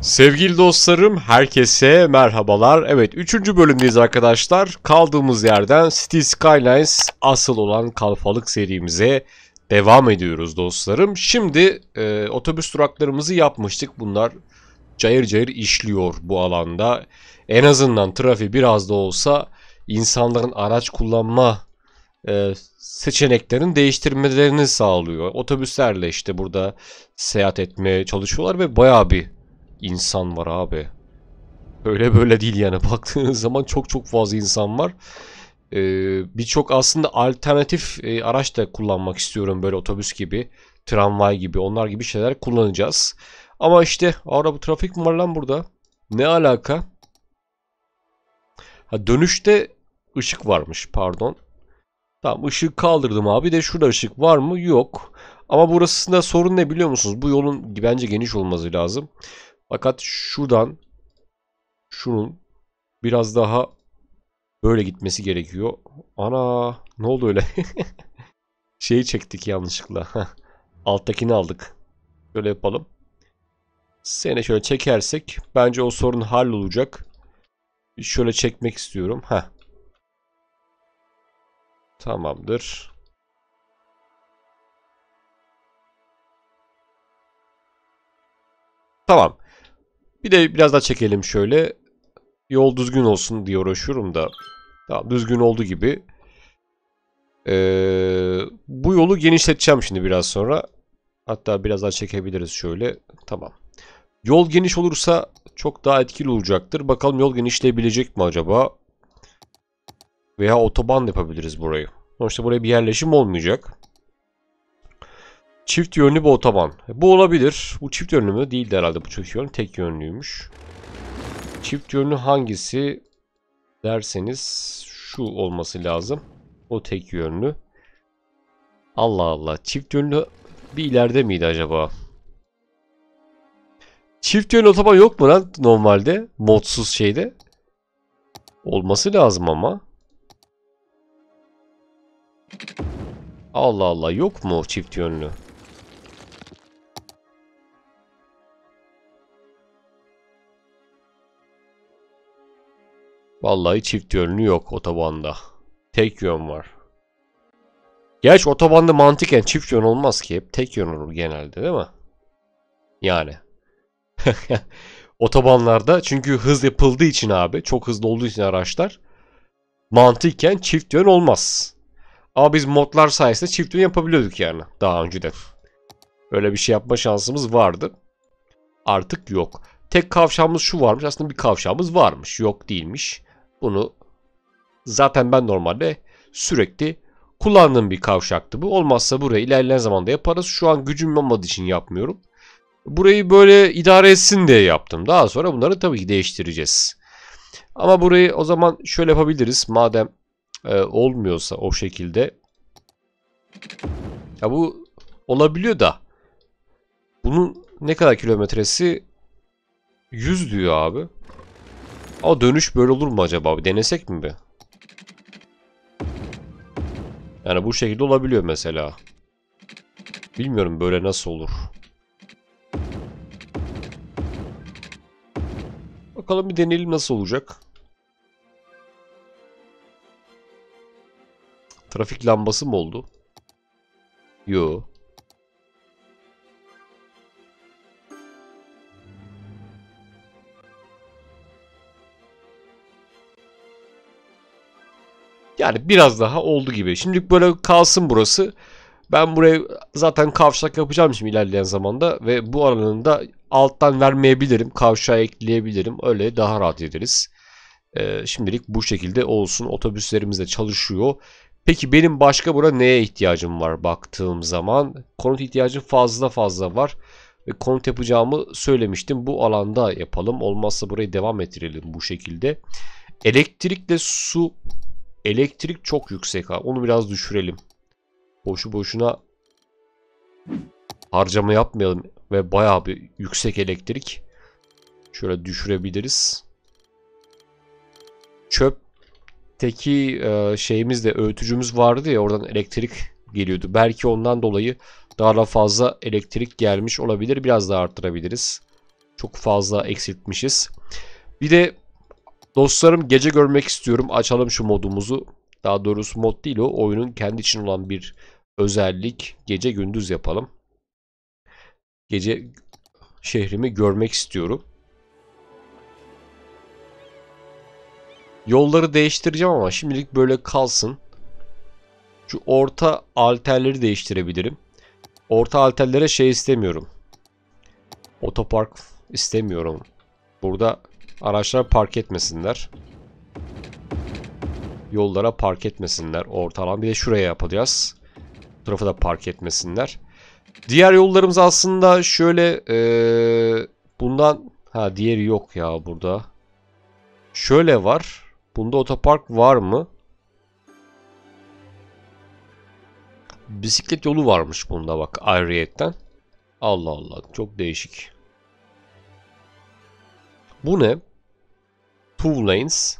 Sevgili dostlarım, herkese merhabalar. Evet, 3. bölümdeyiz arkadaşlar. Kaldığımız yerden City Skylines asıl olan kalfalık serimize devam ediyoruz dostlarım. Şimdi e, otobüs duraklarımızı yapmıştık. Bunlar cayır cayır işliyor bu alanda. En azından trafiği biraz da olsa insanların araç kullanma e, seçeneklerin değiştirmelerini sağlıyor. Otobüslerle işte burada seyahat etmeye çalışıyorlar ve bayağı bir insan var abi. Öyle böyle değil yani. Baktığınız zaman çok çok fazla insan var. Ee, Birçok aslında alternatif e, araç da kullanmak istiyorum. Böyle otobüs gibi, tramvay gibi, onlar gibi şeyler kullanacağız. Ama işte araba trafik mi var lan burada? Ne alaka? Ha, dönüşte ışık varmış pardon. Tamam ışığı kaldırdım abi de şurada ışık var mı? Yok. Ama burasında sorun ne biliyor musunuz? Bu yolun bence geniş olması lazım. Fakat şuradan şunun biraz daha böyle gitmesi gerekiyor. Ana ne oldu öyle? Şeyi çektik yanlışlıkla. Alttakini aldık. Şöyle yapalım. Seni şöyle çekersek bence o sorun hallolacak. Şöyle çekmek istiyorum. Heh. Tamamdır. Tamam. Bir de biraz daha çekelim şöyle. Yol düzgün olsun diye uğraşıyorum da. Tamam düzgün oldu gibi. Ee, bu yolu genişleteceğim şimdi biraz sonra. Hatta biraz daha çekebiliriz şöyle. Tamam. Yol geniş olursa çok daha etkili olacaktır. Bakalım yol genişleyebilecek mi acaba? Veya otoban yapabiliriz burayı. Sonuçta buraya bir yerleşim olmayacak. Çift yönlü bir otoban. Bu olabilir. Bu çift yönlü mü? Değildi herhalde bu çift yönlü. Tek yönlüymüş. Çift yönlü hangisi derseniz şu olması lazım. O tek yönlü. Allah Allah. Çift yönlü bir ileride miydi acaba? Çift yönlü otoban yok mu lan normalde? Modsuz şeyde. Olması lazım ama. Allah Allah yok mu çift yönlü? Vallahi çift yönlü yok otobanda. Tek yön var. Gerçi otobanda mantıken çift yön olmaz ki. Hep tek yön olur genelde değil mi? Yani. Otobanlarda çünkü hız yapıldığı için abi çok hızlı olduğu için araçlar mantıken çift yön olmaz. Ama biz modlar sayesinde çift yön yapabiliyorduk yani daha önceden. Öyle bir şey yapma şansımız vardı. Artık yok. Tek kavşağımız şu varmış. Aslında bir kavşağımız varmış. Yok değilmiş. Bunu zaten ben normalde sürekli kullandığım bir kavşaktı bu. Olmazsa burayı ilerleyen zamanda yaparız. Şu an gücüm olmadığı için yapmıyorum. Burayı böyle idare etsin diye yaptım. Daha sonra bunları tabii ki değiştireceğiz. Ama burayı o zaman şöyle yapabiliriz. Madem e, olmuyorsa o şekilde. Ya bu olabiliyor da. Bunun ne kadar kilometresi? 100 diyor abi. Aa dönüş böyle olur mu acaba? Bir denesek mi bir? Yani bu şekilde olabiliyor mesela. Bilmiyorum böyle nasıl olur. Bakalım bir deneyelim nasıl olacak. Trafik lambası mı oldu? Yo. Yani biraz daha oldu gibi. Şimdilik böyle kalsın burası. Ben buraya zaten kavşak yapacağım şimdi ilerleyen zamanda ve bu alanını alttan vermeyebilirim. Kavşağa ekleyebilirim. Öyle daha rahat ederiz. Ee, şimdilik bu şekilde olsun. Otobüslerimiz de çalışıyor. Peki benim başka buna neye ihtiyacım var baktığım zaman? Konut ihtiyacım fazla fazla var. Ve konut yapacağımı söylemiştim. Bu alanda yapalım. Olmazsa burayı devam ettirelim bu şekilde. Elektrikle su Elektrik çok yüksek abi. Onu biraz düşürelim. Boşu boşuna harcama yapmayalım. Ve bayağı bir yüksek elektrik. Şöyle düşürebiliriz. Çöp teki e, şeyimiz de öğütücümüz vardı ya oradan elektrik geliyordu. Belki ondan dolayı daha da fazla elektrik gelmiş olabilir. Biraz daha arttırabiliriz. Çok fazla eksiltmişiz. Bir de Dostlarım gece görmek istiyorum. Açalım şu modumuzu. Daha doğrusu mod değil o. Oyunun kendi için olan bir özellik. Gece gündüz yapalım. Gece şehrimi görmek istiyorum. Yolları değiştireceğim ama şimdilik böyle kalsın. Şu orta alterleri değiştirebilirim. Orta alterlere şey istemiyorum. Otopark istemiyorum. Burada Araçlar park etmesinler. Yollara park etmesinler. Orta bir de şuraya yapacağız. Bu tarafa da park etmesinler. Diğer yollarımız aslında şöyle ee, bundan ha diğeri yok ya burada. Şöyle var. Bunda otopark var mı? Bisiklet yolu varmış bunda bak ayrıyetten. Allah Allah çok değişik. Bu ne? Two lanes.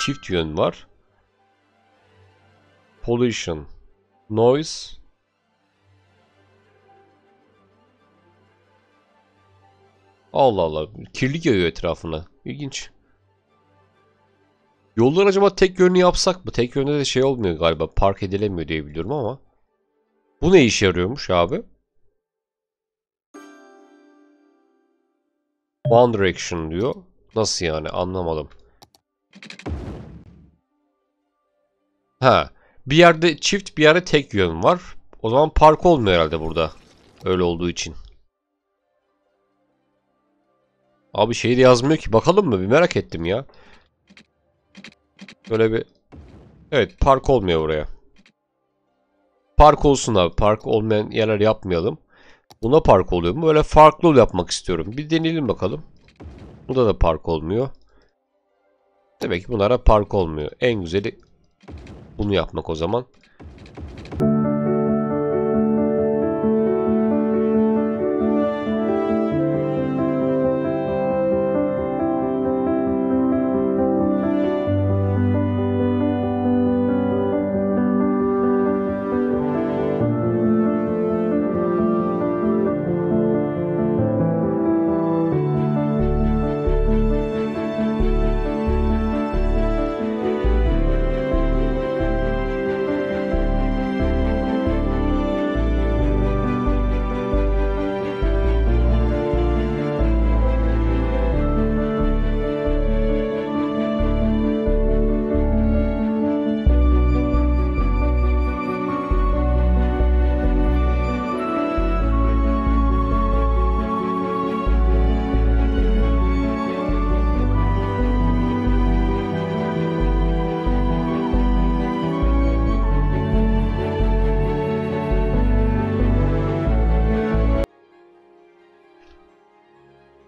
Çift yön var. Pollution. Noise. Allah Allah. Kirli yağıyor etrafına. İlginç. Yollar acaba tek yönlü yapsak mı? Tek yönde de şey olmuyor galiba. Park edilemiyor diye biliyorum ama. Bu ne işe yarıyormuş abi? One Direction diyor. Nasıl yani anlamadım. Ha. Bir yerde çift bir yerde tek yön var. O zaman park olmuyor herhalde burada. Öyle olduğu için. Abi şey de yazmıyor ki. Bakalım mı? Bir merak ettim ya. Böyle bir... Evet park olmuyor buraya. Park olsun abi. Park olmayan yerler yapmayalım. Buna park oluyor mu? Böyle farklı yol yapmak istiyorum. Bir deneyelim bakalım. Burada da park olmuyor. Demek ki bunlara park olmuyor. En güzeli bunu yapmak o zaman.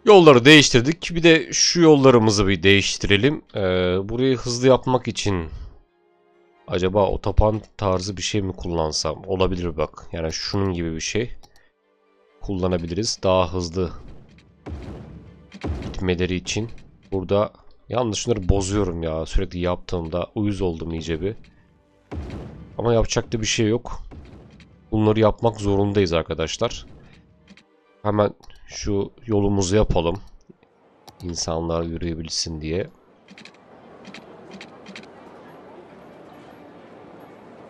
Yolları değiştirdik. Bir de şu yollarımızı bir değiştirelim. Ee, burayı hızlı yapmak için acaba otopan tarzı bir şey mi kullansam? Olabilir bak. Yani şunun gibi bir şey. Kullanabiliriz. Daha hızlı gitmeleri için. Burada yalnız şunları bozuyorum ya. Sürekli yaptığımda uyuz oldum iyice bir. Ama yapacak da bir şey yok. Bunları yapmak zorundayız arkadaşlar. Hemen şu yolumuzu yapalım. İnsanlar yürüyebilsin diye.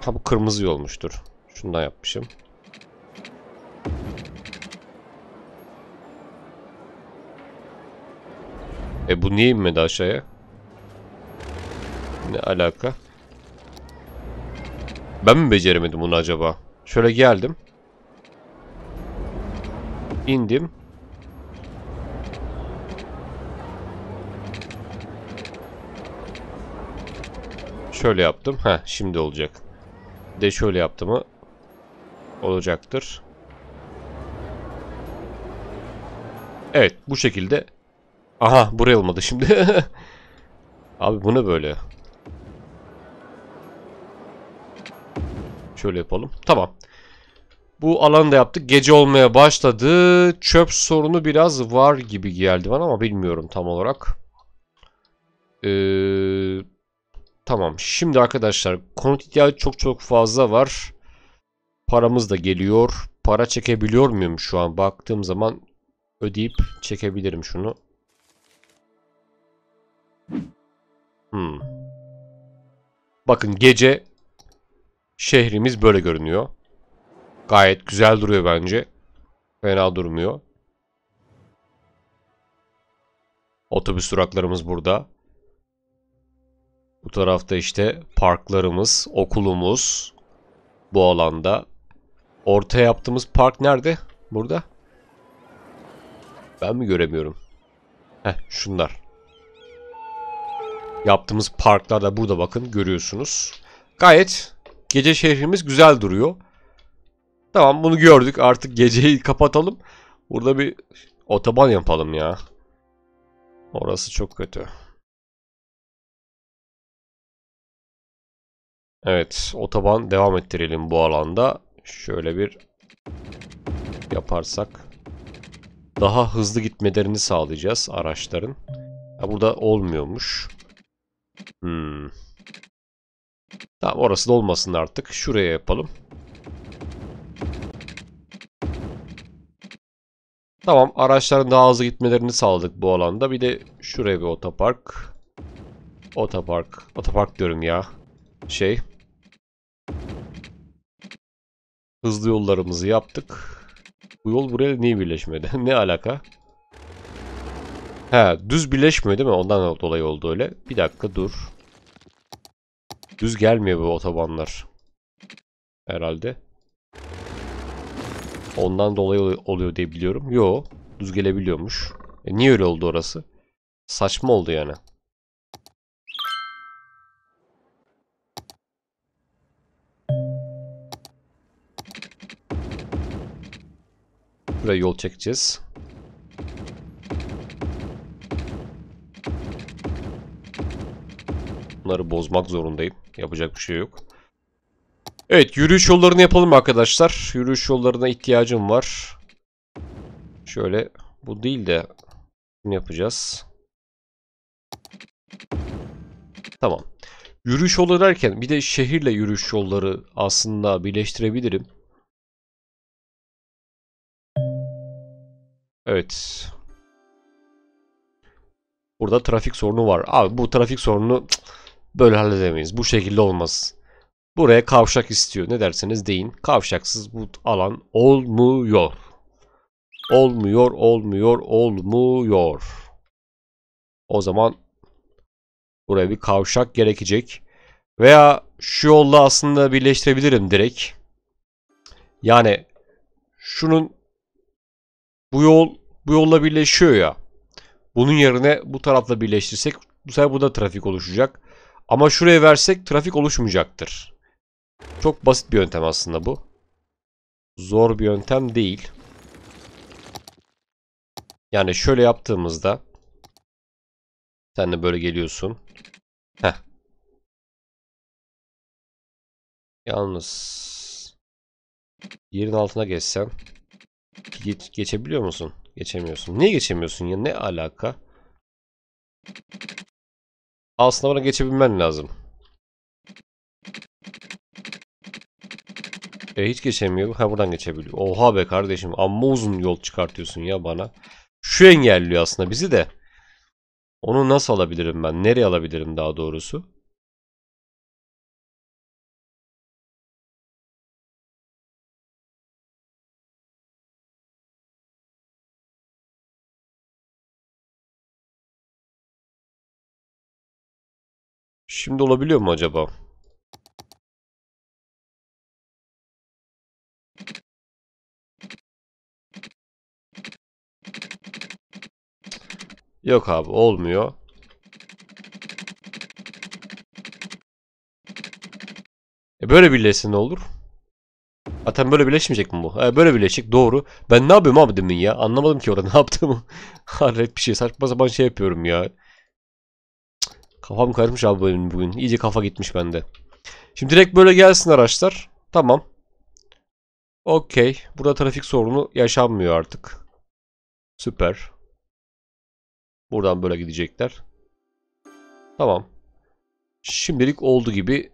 Ha bu kırmızı yolmuştur. Şundan yapmışım. E bu niye inmedi aşağıya? Ne alaka? Ben mi beceremedim bunu acaba? Şöyle geldim. İndim. şöyle yaptım. Ha şimdi olacak. Bir de şöyle yaptım mı olacaktır. Evet bu şekilde. Aha buraya olmadı şimdi. Abi bu ne böyle? Şöyle yapalım. Tamam. Bu alanı da yaptık. Gece olmaya başladı. Çöp sorunu biraz var gibi geldi bana ama bilmiyorum tam olarak. Eee Tamam. Şimdi arkadaşlar konut ihtiyacı çok çok fazla var. Paramız da geliyor. Para çekebiliyor muyum şu an? Baktığım zaman ödeyip çekebilirim şunu. Hmm. Bakın gece şehrimiz böyle görünüyor. Gayet güzel duruyor bence. Fena durmuyor. Otobüs duraklarımız burada. Bu tarafta işte parklarımız, okulumuz bu alanda. Orta yaptığımız park nerede? Burada. Ben mi göremiyorum? Heh şunlar. Yaptığımız parklar da burada bakın görüyorsunuz. Gayet gece şehrimiz güzel duruyor. Tamam bunu gördük artık geceyi kapatalım. Burada bir otoban yapalım ya. Orası çok kötü. Evet otoban devam ettirelim bu alanda. Şöyle bir yaparsak daha hızlı gitmelerini sağlayacağız araçların. Ha, burada olmuyormuş. Hmm. Tamam orası da olmasın artık. Şuraya yapalım. Tamam araçların daha hızlı gitmelerini sağladık bu alanda. Bir de şuraya bir otopark. Otopark. Otopark diyorum ya. Şey. Hızlı yollarımızı yaptık. Bu yol buraya niye birleşmedi? ne alaka? He düz birleşmiyor değil mi? Ondan dolayı oldu öyle. Bir dakika dur. Düz gelmiyor bu otobanlar. Herhalde. Ondan dolayı oluyor diye biliyorum. Yo düz gelebiliyormuş. E niye öyle oldu orası? Saçma oldu yani. Buraya yol çekeceğiz. Bunları bozmak zorundayım. Yapacak bir şey yok. Evet yürüyüş yollarını yapalım arkadaşlar. Yürüyüş yollarına ihtiyacım var. Şöyle bu değil de bunu yapacağız. Tamam. Yürüyüş yolları derken bir de şehirle yürüyüş yolları aslında birleştirebilirim. Evet. Burada trafik sorunu var. Abi bu trafik sorunu böyle halledemeyiz. Bu şekilde olmaz. Buraya kavşak istiyor. Ne derseniz deyin. Kavşaksız bu alan olmuyor. Olmuyor, olmuyor, olmuyor. O zaman buraya bir kavşak gerekecek. Veya şu yolda aslında birleştirebilirim direkt. Yani şunun bu yol bu yolla birleşiyor ya. Bunun yerine bu tarafla birleştirsek bu sefer burada trafik oluşacak. Ama şuraya versek trafik oluşmayacaktır. Çok basit bir yöntem aslında bu. Zor bir yöntem değil. Yani şöyle yaptığımızda sen de böyle geliyorsun. Heh. Yalnız yerin altına geçsem geç, geçebiliyor musun? Geçemiyorsun. Niye geçemiyorsun ya? Ne alaka? Aslında bana geçebilmen lazım. E hiç geçemiyor. Ha buradan geçebiliyor. Oha be kardeşim. Amma uzun yol çıkartıyorsun ya bana. Şu engelliyor aslında bizi de. Onu nasıl alabilirim ben? Nereye alabilirim daha doğrusu? Şimdi olabiliyor mu acaba? Yok abi olmuyor. E böyle birleşse ne olur? Zaten böyle birleşmeyecek mi bu? E böyle birleşik doğru. Ben ne yapıyorum abi demin ya? Anlamadım ki orada ne yaptığımı. Harret bir şey saçma sapan şey yapıyorum ya. Kafam karışmış abi benim bugün. İyice kafa gitmiş bende. Şimdi direkt böyle gelsin araçlar. Tamam. Okey. Burada trafik sorunu yaşanmıyor artık. Süper. Buradan böyle gidecekler. Tamam. Şimdilik oldu gibi.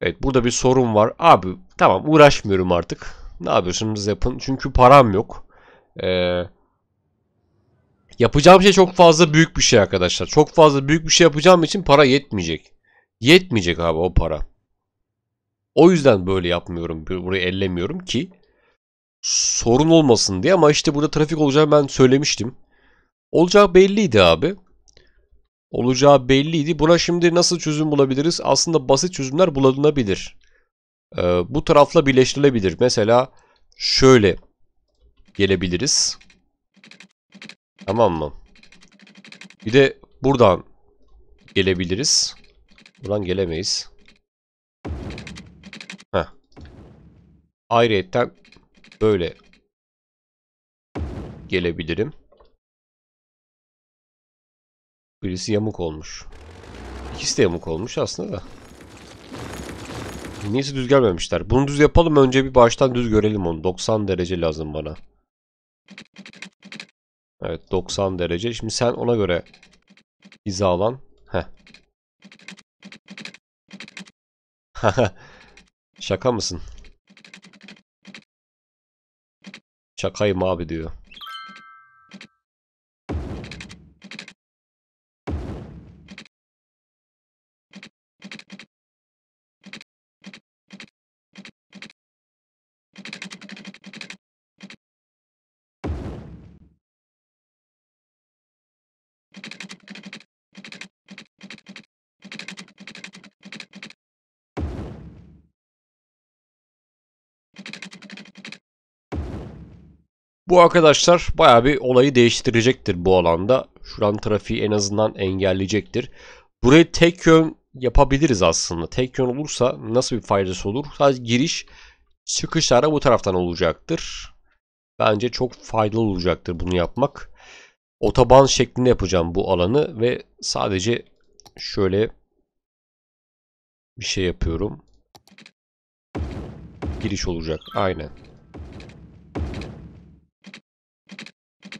Evet burada bir sorun var. Abi tamam uğraşmıyorum artık. Ne yapıyorsunuz yapın. Çünkü param yok. Eee Yapacağım şey çok fazla büyük bir şey arkadaşlar. Çok fazla büyük bir şey yapacağım için para yetmeyecek. Yetmeyecek abi o para. O yüzden böyle yapmıyorum. Burayı ellemiyorum ki sorun olmasın diye ama işte burada trafik olacağını ben söylemiştim. Olacağı belliydi abi. Olacağı belliydi. Buna şimdi nasıl çözüm bulabiliriz? Aslında basit çözümler bulunabilir. Ee, bu tarafla birleştirilebilir. Mesela şöyle gelebiliriz. Tamam mı? Bir de buradan gelebiliriz. Buradan gelemeyiz. Heh. Ayrıyetten böyle gelebilirim. Birisi yamuk olmuş. İkisi de yamuk olmuş aslında da. Niyeyse düz gelmemişler. Bunu düz yapalım önce bir baştan düz görelim onu. 90 derece lazım bana. Evet 90 derece. Şimdi sen ona göre hizalan. Heh. Şaka mısın? Şakayım abi diyor. Bu arkadaşlar baya bir olayı değiştirecektir bu alanda. Şuran trafiği en azından engelleyecektir. Burayı tek yön yapabiliriz aslında. Tek yön olursa nasıl bir faydası olur? Sadece giriş çıkışlar bu taraftan olacaktır. Bence çok faydalı olacaktır bunu yapmak. Otoban şeklinde yapacağım bu alanı ve sadece şöyle bir şey yapıyorum. Giriş olacak. Aynen.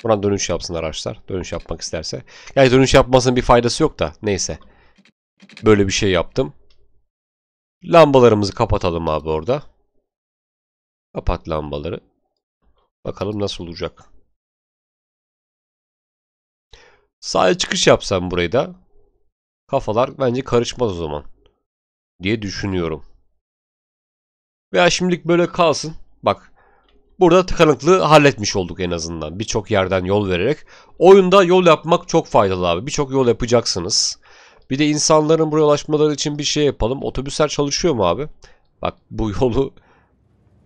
Buna dönüş yapsın araçlar. Dönüş yapmak isterse. Yani dönüş yapmasının bir faydası yok da neyse. Böyle bir şey yaptım. Lambalarımızı kapatalım abi orada. Kapat lambaları. Bakalım nasıl olacak. Sahil çıkış yapsam burayı da kafalar bence karışmaz o zaman diye düşünüyorum. Veya şimdilik böyle kalsın. Bak Burada tıkanıklığı halletmiş olduk en azından birçok yerden yol vererek. Oyunda yol yapmak çok faydalı abi. Birçok yol yapacaksınız. Bir de insanların buraya ulaşmaları için bir şey yapalım. Otobüsler çalışıyor mu abi? Bak bu yolu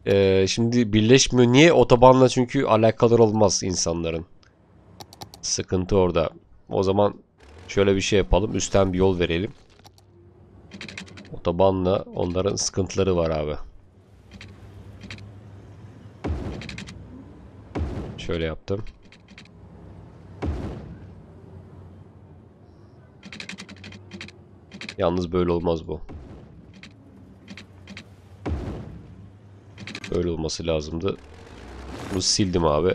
e, şimdi birleşmiyor. Niye? Otobanla çünkü alakalar olmaz insanların. Sıkıntı orada. O zaman şöyle bir şey yapalım. Üstten bir yol verelim. Otobanla onların sıkıntıları var abi. Şöyle yaptım. Yalnız böyle olmaz bu. Böyle olması lazımdı. Bunu sildim abi.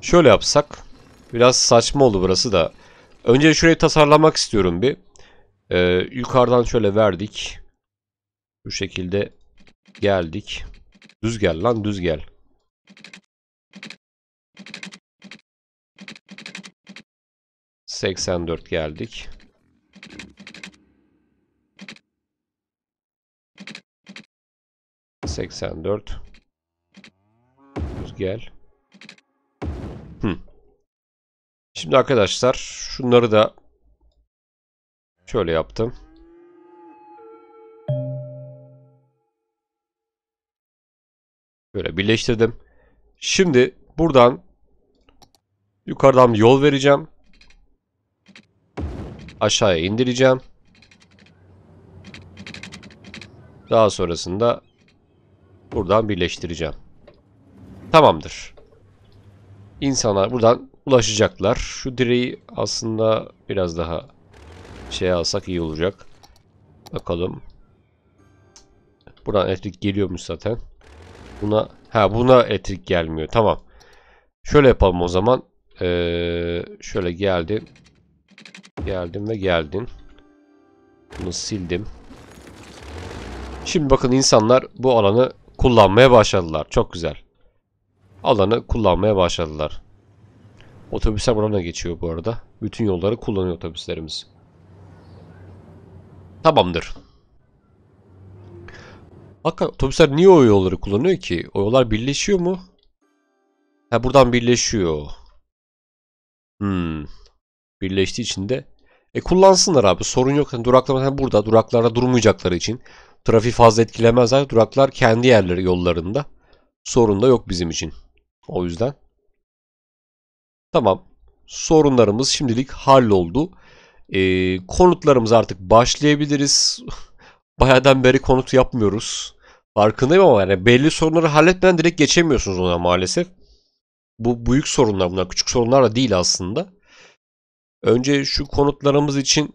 Şöyle yapsak. Biraz saçma oldu burası da. Önce şurayı tasarlamak istiyorum bir. Ee, yukarıdan şöyle verdik. Bu şekilde geldik. Düz gel lan düz gel. Seksen dört geldik. Seksen dört. Düz gel. Hmm. Şimdi arkadaşlar şunları da şöyle yaptım. Böyle birleştirdim. Şimdi buradan yukarıdan yol vereceğim. Aşağıya indireceğim. Daha sonrasında buradan birleştireceğim. Tamamdır. İnsanlar buradan ulaşacaklar. Şu direği aslında biraz daha şey alsak iyi olacak. Bakalım. Buradan elektrik geliyormuş zaten. Buna ha buna elektrik gelmiyor. Tamam. Şöyle yapalım o zaman. Ee, şöyle geldim. Geldim ve geldin. Bunu sildim. Şimdi bakın insanlar bu alanı kullanmaya başladılar. Çok güzel. Alanı kullanmaya başladılar. Otobüsler burana geçiyor bu arada. Bütün yolları kullanıyor otobüslerimiz. Tamamdır. Hakikaten otobüsler niye o yolları kullanıyor ki? O yollar birleşiyor mu? Ha buradan birleşiyor. Hmm. Birleştiği için de. E kullansınlar abi sorun yok. Yani duraklama yani burada duraklarda durmayacakları için. Trafik fazla etkilemezler. Duraklar kendi yerleri yollarında. Sorun da yok bizim için. O yüzden. Tamam. Sorunlarımız şimdilik halloldu. E, konutlarımız artık başlayabiliriz. bayağıdan beri konut yapmıyoruz. Farkındayım ama yani belli sorunları halletmeden direkt geçemiyorsunuz ona maalesef. Bu büyük sorunlar bunlar. Küçük sorunlar da değil aslında. Önce şu konutlarımız için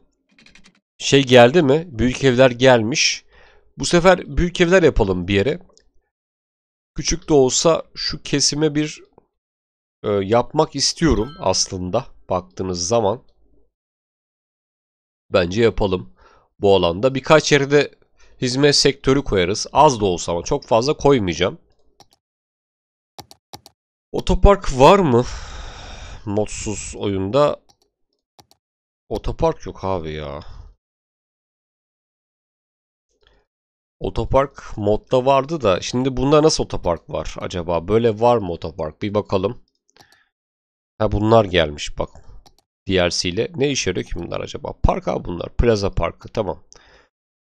şey geldi mi? Büyük evler gelmiş. Bu sefer büyük evler yapalım bir yere. Küçük de olsa şu kesime bir e, yapmak istiyorum aslında baktığınız zaman. Bence yapalım bu alanda. Birkaç yerde hizmet sektörü koyarız. Az da olsa ama çok fazla koymayacağım. Otopark var mı? Modsuz oyunda. Otopark yok abi ya. Otopark modda vardı da şimdi bunda nasıl otopark var acaba? Böyle var mı otopark? Bir bakalım. Ha bunlar gelmiş bak. DLC'yle. Ne işe yarıyor ki bunlar acaba? Park abi bunlar. Plaza Parkı. Tamam.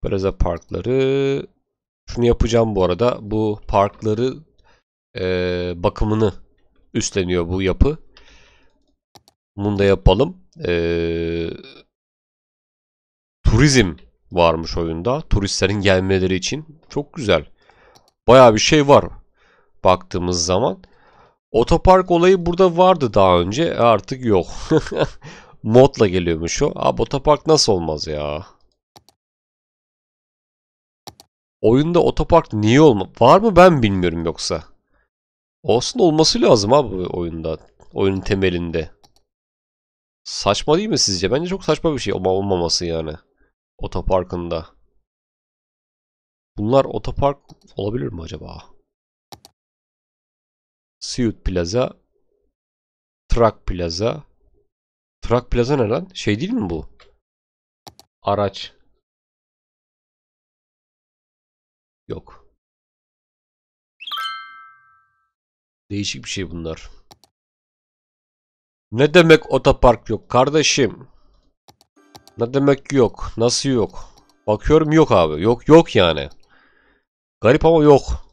Plaza Parkları. Şunu yapacağım bu arada. Bu parkları e, bakımını üstleniyor bu yapı. Bunu da yapalım. E, turizm varmış oyunda. Turistlerin gelmeleri için. Çok güzel. Baya bir şey var baktığımız zaman. Otopark olayı burada vardı daha önce. E, artık yok. Modla geliyormuş o. Abi otopark nasıl olmaz ya? Oyunda otopark niye olma? Var mı ben bilmiyorum yoksa. Olsun olması lazım abi oyunda. Oyunun temelinde. Saçma değil mi sizce? Bence çok saçma bir şey ama olmaması yani. Otoparkında. Bunlar otopark olabilir mi acaba? Siut Plaza, Trak Plaza. Trak Plaza ne lan? Şey değil mi bu? Araç. Yok. Değişik bir şey bunlar. Ne demek otopark yok kardeşim? Ne demek yok? Nasıl yok? Bakıyorum yok abi. Yok yok yani. Garip ama yok.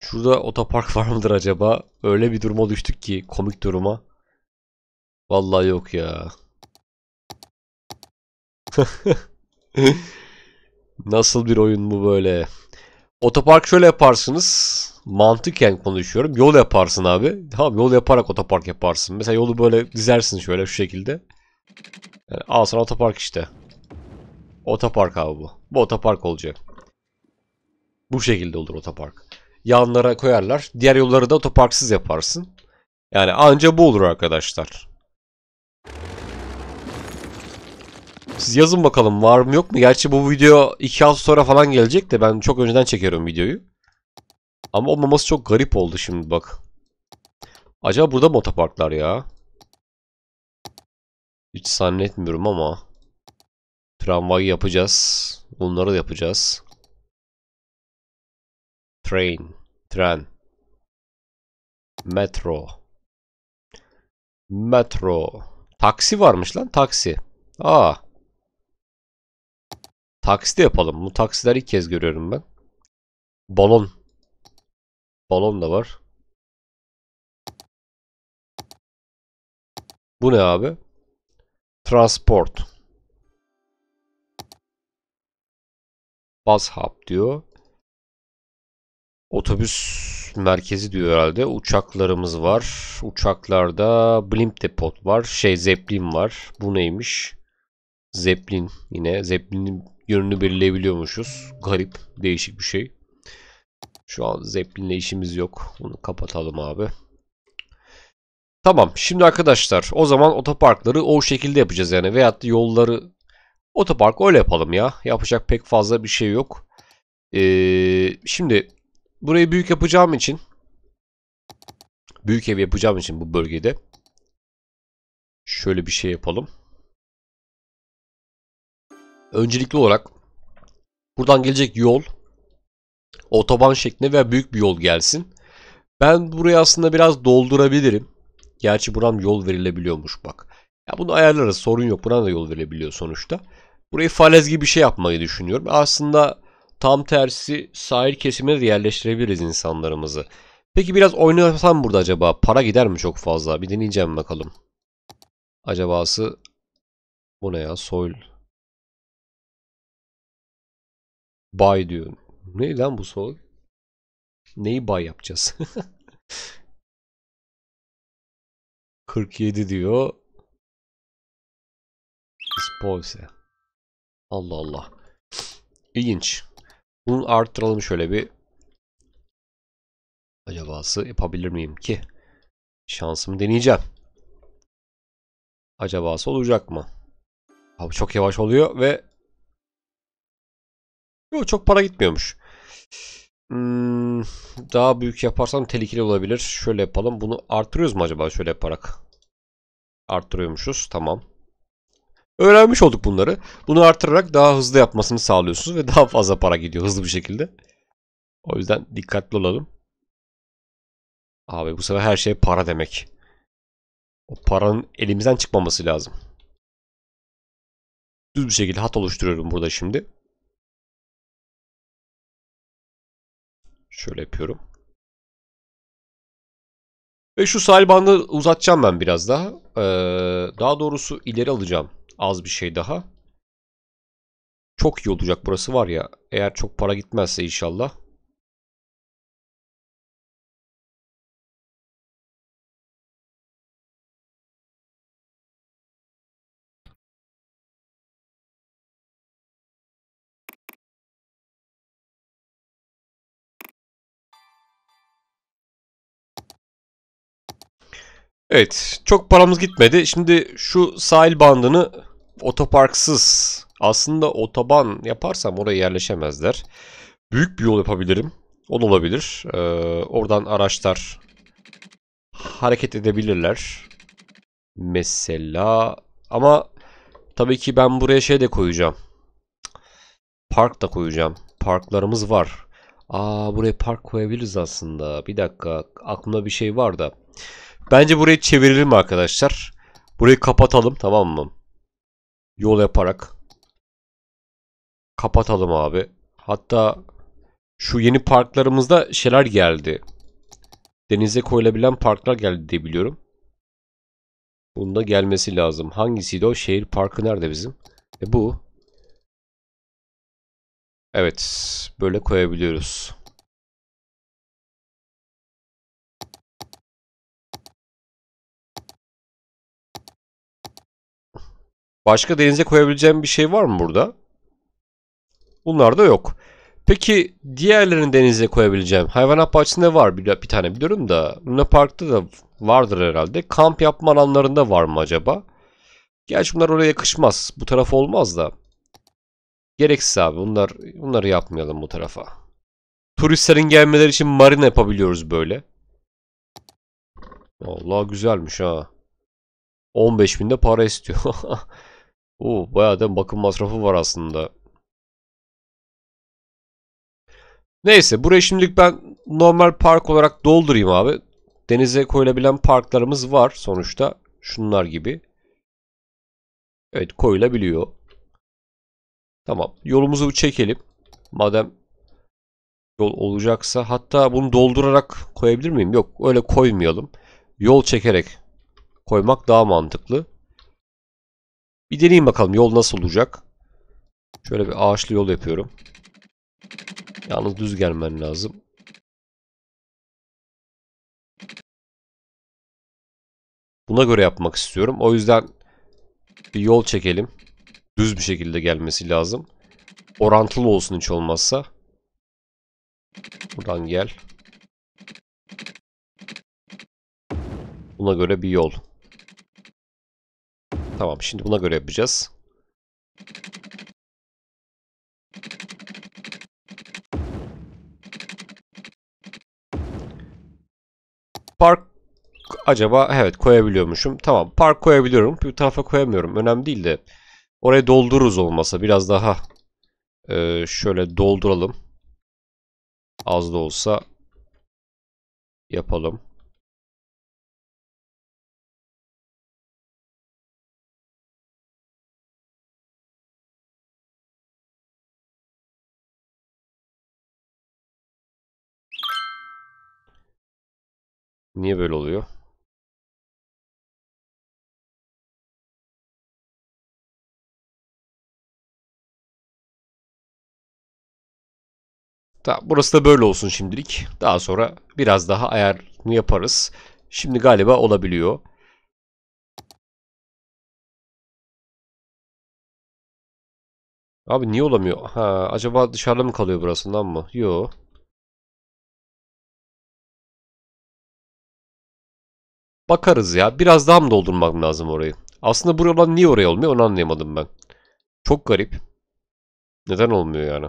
Şurada otopark var mıdır acaba? Öyle bir duruma düştük ki komik duruma. Vallahi yok ya. Nasıl bir oyun bu böyle? Otopark şöyle yaparsınız. Mantıken konuşuyorum. Yol yaparsın abi. Tamam yol yaparak otopark yaparsın. Mesela yolu böyle dizersin şöyle şu şekilde. Yani al sana otopark işte. Otopark abi bu. Bu otopark olacak. Bu şekilde olur otopark yanlara koyarlar. Diğer yolları da otoparksız yaparsın. Yani anca bu olur arkadaşlar. Siz yazın bakalım var mı yok mu? Gerçi bu video 2 hafta sonra falan gelecek de ben çok önceden çekiyorum videoyu. Ama olmaması çok garip oldu şimdi bak. Acaba burada mı otoparklar ya? Hiç zannetmiyorum ama. Tramvayı yapacağız. Bunları da yapacağız. Train, tren. Metro. Metro. Taksi varmış lan taksi. Aa. Taksi de yapalım. Bu taksiler ilk kez görüyorum ben. Balon. Balon da var. Bu ne abi? Transport. Bus hub diyor. Otobüs merkezi diyor herhalde. Uçaklarımız var. Uçaklarda blimp depot var. Şey zeplin var. Bu neymiş? Zeplin yine. Zeplinin yönünü belirleyebiliyormuşuz. Garip. Değişik bir şey. Şu an zeplinle işimiz yok. Bunu kapatalım abi. Tamam. Şimdi arkadaşlar o zaman otoparkları o şekilde yapacağız yani. Veyahut da yolları otopark öyle yapalım ya. Yapacak pek fazla bir şey yok. Ee, şimdi burayı büyük yapacağım için büyük ev yapacağım için bu bölgede şöyle bir şey yapalım. Öncelikli olarak buradan gelecek yol otoban şeklinde veya büyük bir yol gelsin. Ben burayı aslında biraz doldurabilirim. Gerçi buram yol verilebiliyormuş bak. Ya bunu ayarlarız sorun yok. Buna da yol verilebiliyor sonuçta. Burayı falez gibi bir şey yapmayı düşünüyorum. Aslında Tam tersi sahil kesimine de yerleştirebiliriz insanlarımızı. Peki biraz oynasam burada acaba para gider mi çok fazla? Bir deneyeceğim bakalım. Acabası bu ne ya? Soil Bay diyor. Ne lan bu soil? Neyi bay yapacağız? 47 diyor. Spoilse. Allah Allah. İlginç. Bunu arttıralım şöyle bir. Acabası yapabilir miyim ki? Şansımı deneyeceğim. Acabası olacak mı? Abi çok yavaş oluyor ve Yok çok para gitmiyormuş. Hmm, daha büyük yaparsam tehlikeli olabilir. Şöyle yapalım. Bunu arttırıyoruz mu acaba şöyle yaparak? arttırıyormuşuz. Tamam. Öğrenmiş olduk bunları. Bunu artırarak daha hızlı yapmasını sağlıyorsunuz ve daha fazla para gidiyor hızlı bir şekilde. O yüzden dikkatli olalım. Abi bu sefer her şey para demek. O paranın elimizden çıkmaması lazım. Düz bir şekilde hat oluşturuyorum burada şimdi. Şöyle yapıyorum. Ve şu sahil bandını uzatacağım ben biraz daha. Ee, daha doğrusu ileri alacağım az bir şey daha. Çok iyi olacak burası var ya. Eğer çok para gitmezse inşallah. Evet, çok paramız gitmedi. Şimdi şu sahil bandını Otoparksız. Aslında otoban yaparsam oraya yerleşemezler. Büyük bir yol yapabilirim. O da olabilir. Ee, oradan araçlar hareket edebilirler. Mesela ama tabii ki ben buraya şey de koyacağım. Park da koyacağım. Parklarımız var. Aa buraya park koyabiliriz aslında. Bir dakika aklımda bir şey var da. Bence burayı çevirelim arkadaşlar. Burayı kapatalım tamam mı? yol yaparak kapatalım abi. Hatta şu yeni parklarımızda şeyler geldi. Denize koyulabilen parklar geldi diye biliyorum. Bunun da gelmesi lazım. Hangisiydi o? Şehir parkı nerede bizim? E bu. Evet. Böyle koyabiliyoruz. Başka denize koyabileceğim bir şey var mı burada? Bunlar da yok. Peki diğerlerini denize koyabileceğim. Hayvanat bahçesinde var bir, bir tane biliyorum da. Luna Park'ta da vardır herhalde. Kamp yapma alanlarında var mı acaba? Gerçi bunlar oraya yakışmaz. Bu taraf olmaz da. Gereksiz abi. Bunlar, bunları yapmayalım bu tarafa. Turistlerin gelmeleri için marina yapabiliyoruz böyle. Allah güzelmiş ha. 15 de para istiyor. Oo, bayağı da bakım masrafı var aslında. Neyse burayı şimdilik ben normal park olarak doldurayım abi. Denize koyulabilen parklarımız var sonuçta. Şunlar gibi. Evet koyulabiliyor. Tamam yolumuzu çekelim. Madem yol olacaksa hatta bunu doldurarak koyabilir miyim? Yok öyle koymayalım. Yol çekerek koymak daha mantıklı. Bir deneyeyim bakalım yol nasıl olacak. Şöyle bir ağaçlı yol yapıyorum. Yalnız düz gelmen lazım. Buna göre yapmak istiyorum. O yüzden bir yol çekelim. Düz bir şekilde gelmesi lazım. Orantılı olsun hiç olmazsa. Buradan gel. Buna göre bir yol. Tamam şimdi buna göre yapacağız. Park acaba evet koyabiliyormuşum. Tamam park koyabiliyorum. Bir tarafa koyamıyorum. Önemli değil de orayı doldururuz olmasa biraz daha ee, şöyle dolduralım. Az da olsa yapalım. Niye böyle oluyor? Tamam, burası da böyle olsun şimdilik. Daha sonra biraz daha ayarını yaparız. Şimdi galiba olabiliyor. Abi niye olamıyor? Ha, acaba dışarıda mı kalıyor burasından mı? Yok. Bakarız ya. Biraz daha mı doldurmak lazım orayı? Aslında buraya olan niye oraya olmuyor onu anlayamadım ben. Çok garip. Neden olmuyor yani?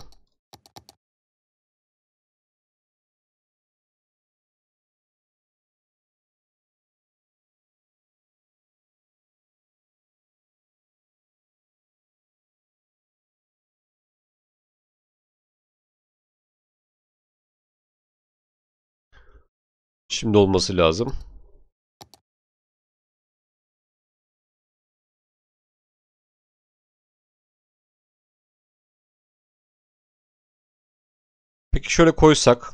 Şimdi olması lazım. Peki şöyle koysak.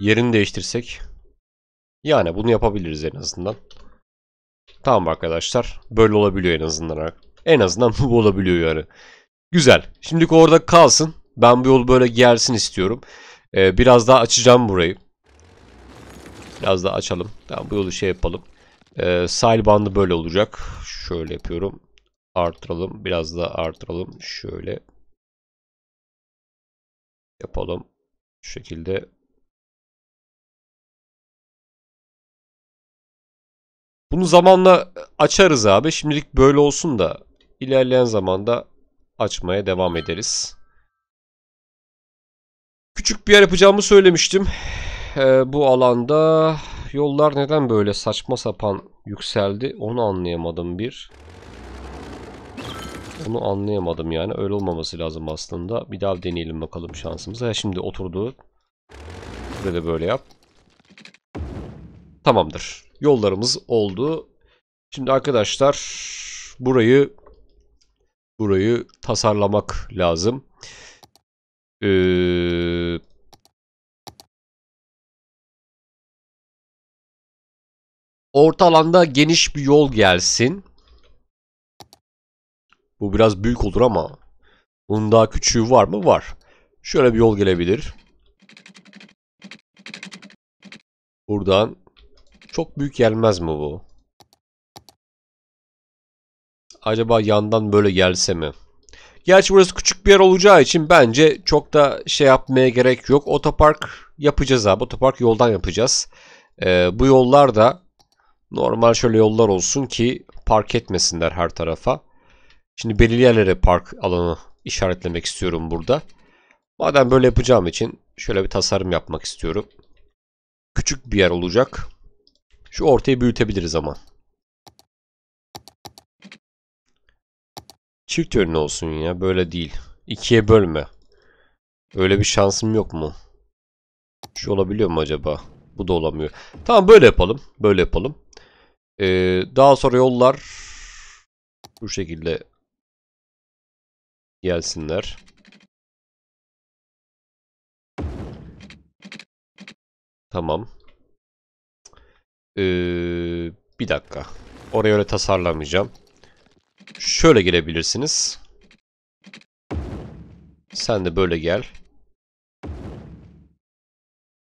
Yerini değiştirsek. Yani bunu yapabiliriz en azından. Tamam arkadaşlar. Böyle olabiliyor en azından. En azından bu olabiliyor yani. Güzel. Şimdilik orada kalsın. Ben bu yol böyle gelsin istiyorum. Ee, biraz daha açacağım burayı. Biraz daha açalım. Tamam bu yolu şey yapalım. Ee, sahil bandı böyle olacak. Şöyle yapıyorum. Artıralım. Biraz daha artıralım. Şöyle. Yapalım. Şu şekilde Bunu zamanla e, açarız abi. Şimdilik böyle olsun da ilerleyen zamanda açmaya devam ederiz. Küçük bir yer yapacağımı söylemiştim. Ee, bu alanda yollar neden böyle saçma sapan yükseldi onu anlayamadım bir. Onu anlayamadım yani. Öyle olmaması lazım aslında. Bir daha deneyelim bakalım şansımıza. Ya şimdi oturdu. Burada böyle yap. Tamamdır. Yollarımız oldu. Şimdi arkadaşlar burayı burayı tasarlamak lazım. Ee, orta alanda geniş bir yol gelsin. Bu biraz büyük olur ama bunun daha küçüğü var mı? Var. Şöyle bir yol gelebilir. Buradan çok büyük gelmez mi bu? Acaba yandan böyle gelse mi? Gerçi burası küçük bir yer olacağı için bence çok da şey yapmaya gerek yok. Otopark yapacağız abi. Otopark yoldan yapacağız. Ee, bu yollar da normal şöyle yollar olsun ki park etmesinler her tarafa. Şimdi belirli yerlere park alanı işaretlemek istiyorum burada. Madem böyle yapacağım için şöyle bir tasarım yapmak istiyorum. Küçük bir yer olacak. Şu ortayı büyütebiliriz ama. Çift yönlü olsun ya böyle değil. İkiye bölme. Öyle bir şansım yok mu? Şu olabiliyor mu acaba? Bu da olamıyor. Tamam böyle yapalım. Böyle yapalım. Ee, daha sonra yollar bu şekilde gelsinler. Tamam. Ee, bir dakika. Oraya öyle tasarlamayacağım. Şöyle gelebilirsiniz. Sen de böyle gel.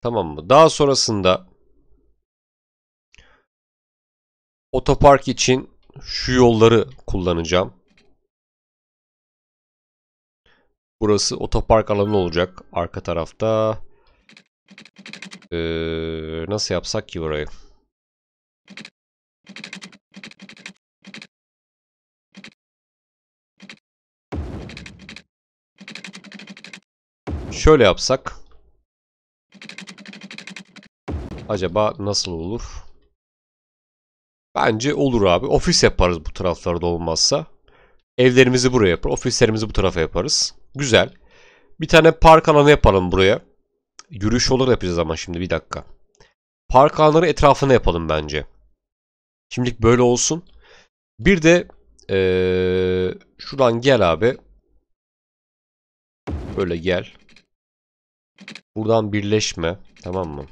Tamam mı? Daha sonrasında otopark için şu yolları kullanacağım. Burası otopark alanı olacak. Arka tarafta. Ee, nasıl yapsak ki burayı? Şöyle yapsak. Acaba nasıl olur? Bence olur abi. Ofis yaparız bu taraflarda olmazsa. Evlerimizi buraya yapar. Ofislerimizi bu tarafa yaparız. Güzel. Bir tane park alanı yapalım buraya. Yürüyüş olur yapacağız ama şimdi bir dakika. Park alanları etrafına yapalım bence. Şimdilik böyle olsun. Bir de ee, şuradan gel abi. Böyle gel. Buradan birleşme. Tamam mı?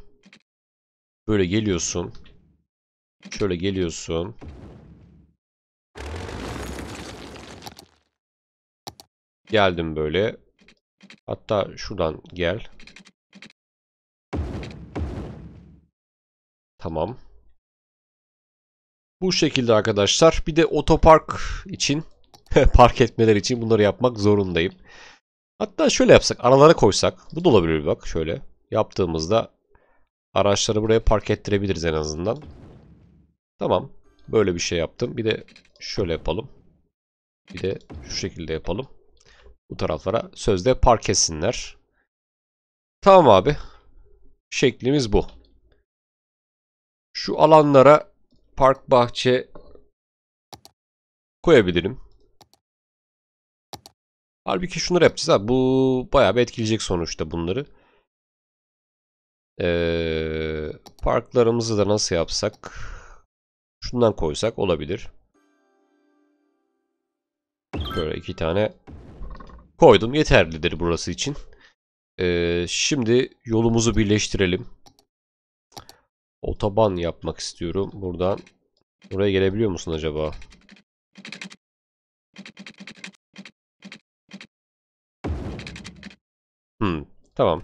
Böyle geliyorsun. Şöyle geliyorsun. Geldim böyle. Hatta şuradan gel. Tamam. Bu şekilde arkadaşlar. Bir de otopark için park etmeler için bunları yapmak zorundayım. Hatta şöyle yapsak aralara koysak. Bu da olabilir bak şöyle. Yaptığımızda araçları buraya park ettirebiliriz en azından. Tamam. Böyle bir şey yaptım. Bir de şöyle yapalım. Bir de şu şekilde yapalım. Bu taraflara sözde park etsinler. Tamam abi. Şeklimiz bu. Şu alanlara park bahçe koyabilirim. Halbuki şunları yapacağız abi. Bu bayağı bir etkileyecek sonuçta bunları. Ee, parklarımızı da nasıl yapsak? Şundan koysak olabilir. Böyle iki tane koydum. Yeterlidir burası için. Ee, şimdi yolumuzu birleştirelim. Otoban yapmak istiyorum. Buradan Buraya gelebiliyor musun acaba? Hmm, tamam.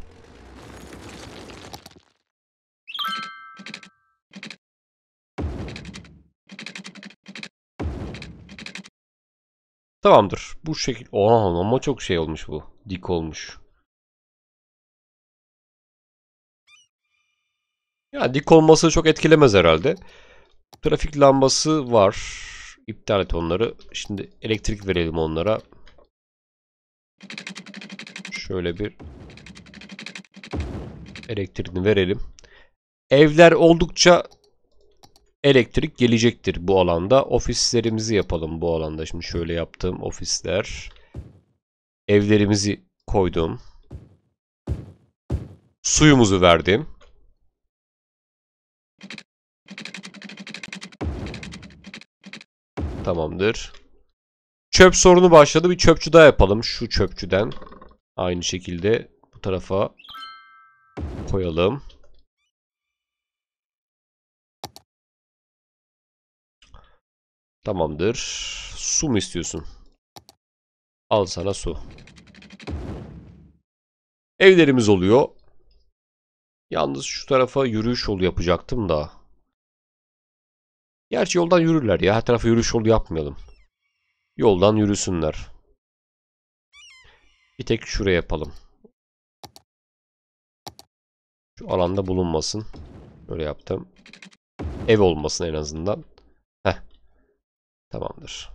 Tamamdır. Bu şekil... Oha ama çok şey olmuş bu. Dik olmuş. Ya dik olması çok etkilemez herhalde. Trafik lambası var. İptal et onları. Şimdi elektrik verelim onlara. Şöyle bir elektriğini verelim. Evler oldukça elektrik gelecektir bu alanda. Ofislerimizi yapalım bu alanda. Şimdi şöyle yaptığım ofisler. Evlerimizi koydum. Suyumuzu verdim. Tamamdır. Çöp sorunu başladı. Bir çöpçü daha yapalım. Şu çöpçüden. Aynı şekilde bu tarafa koyalım. Tamamdır. Su mu istiyorsun? Al sana su. Evlerimiz oluyor. Yalnız şu tarafa yürüyüş yolu yapacaktım da. Gerçi yoldan yürürler ya. Her tarafa yürüyüş yolu yapmayalım. Yoldan yürüsünler. Bir tek şuraya yapalım. Şu alanda bulunmasın. Böyle yaptım. Ev olmasın en azından. Tamamdır.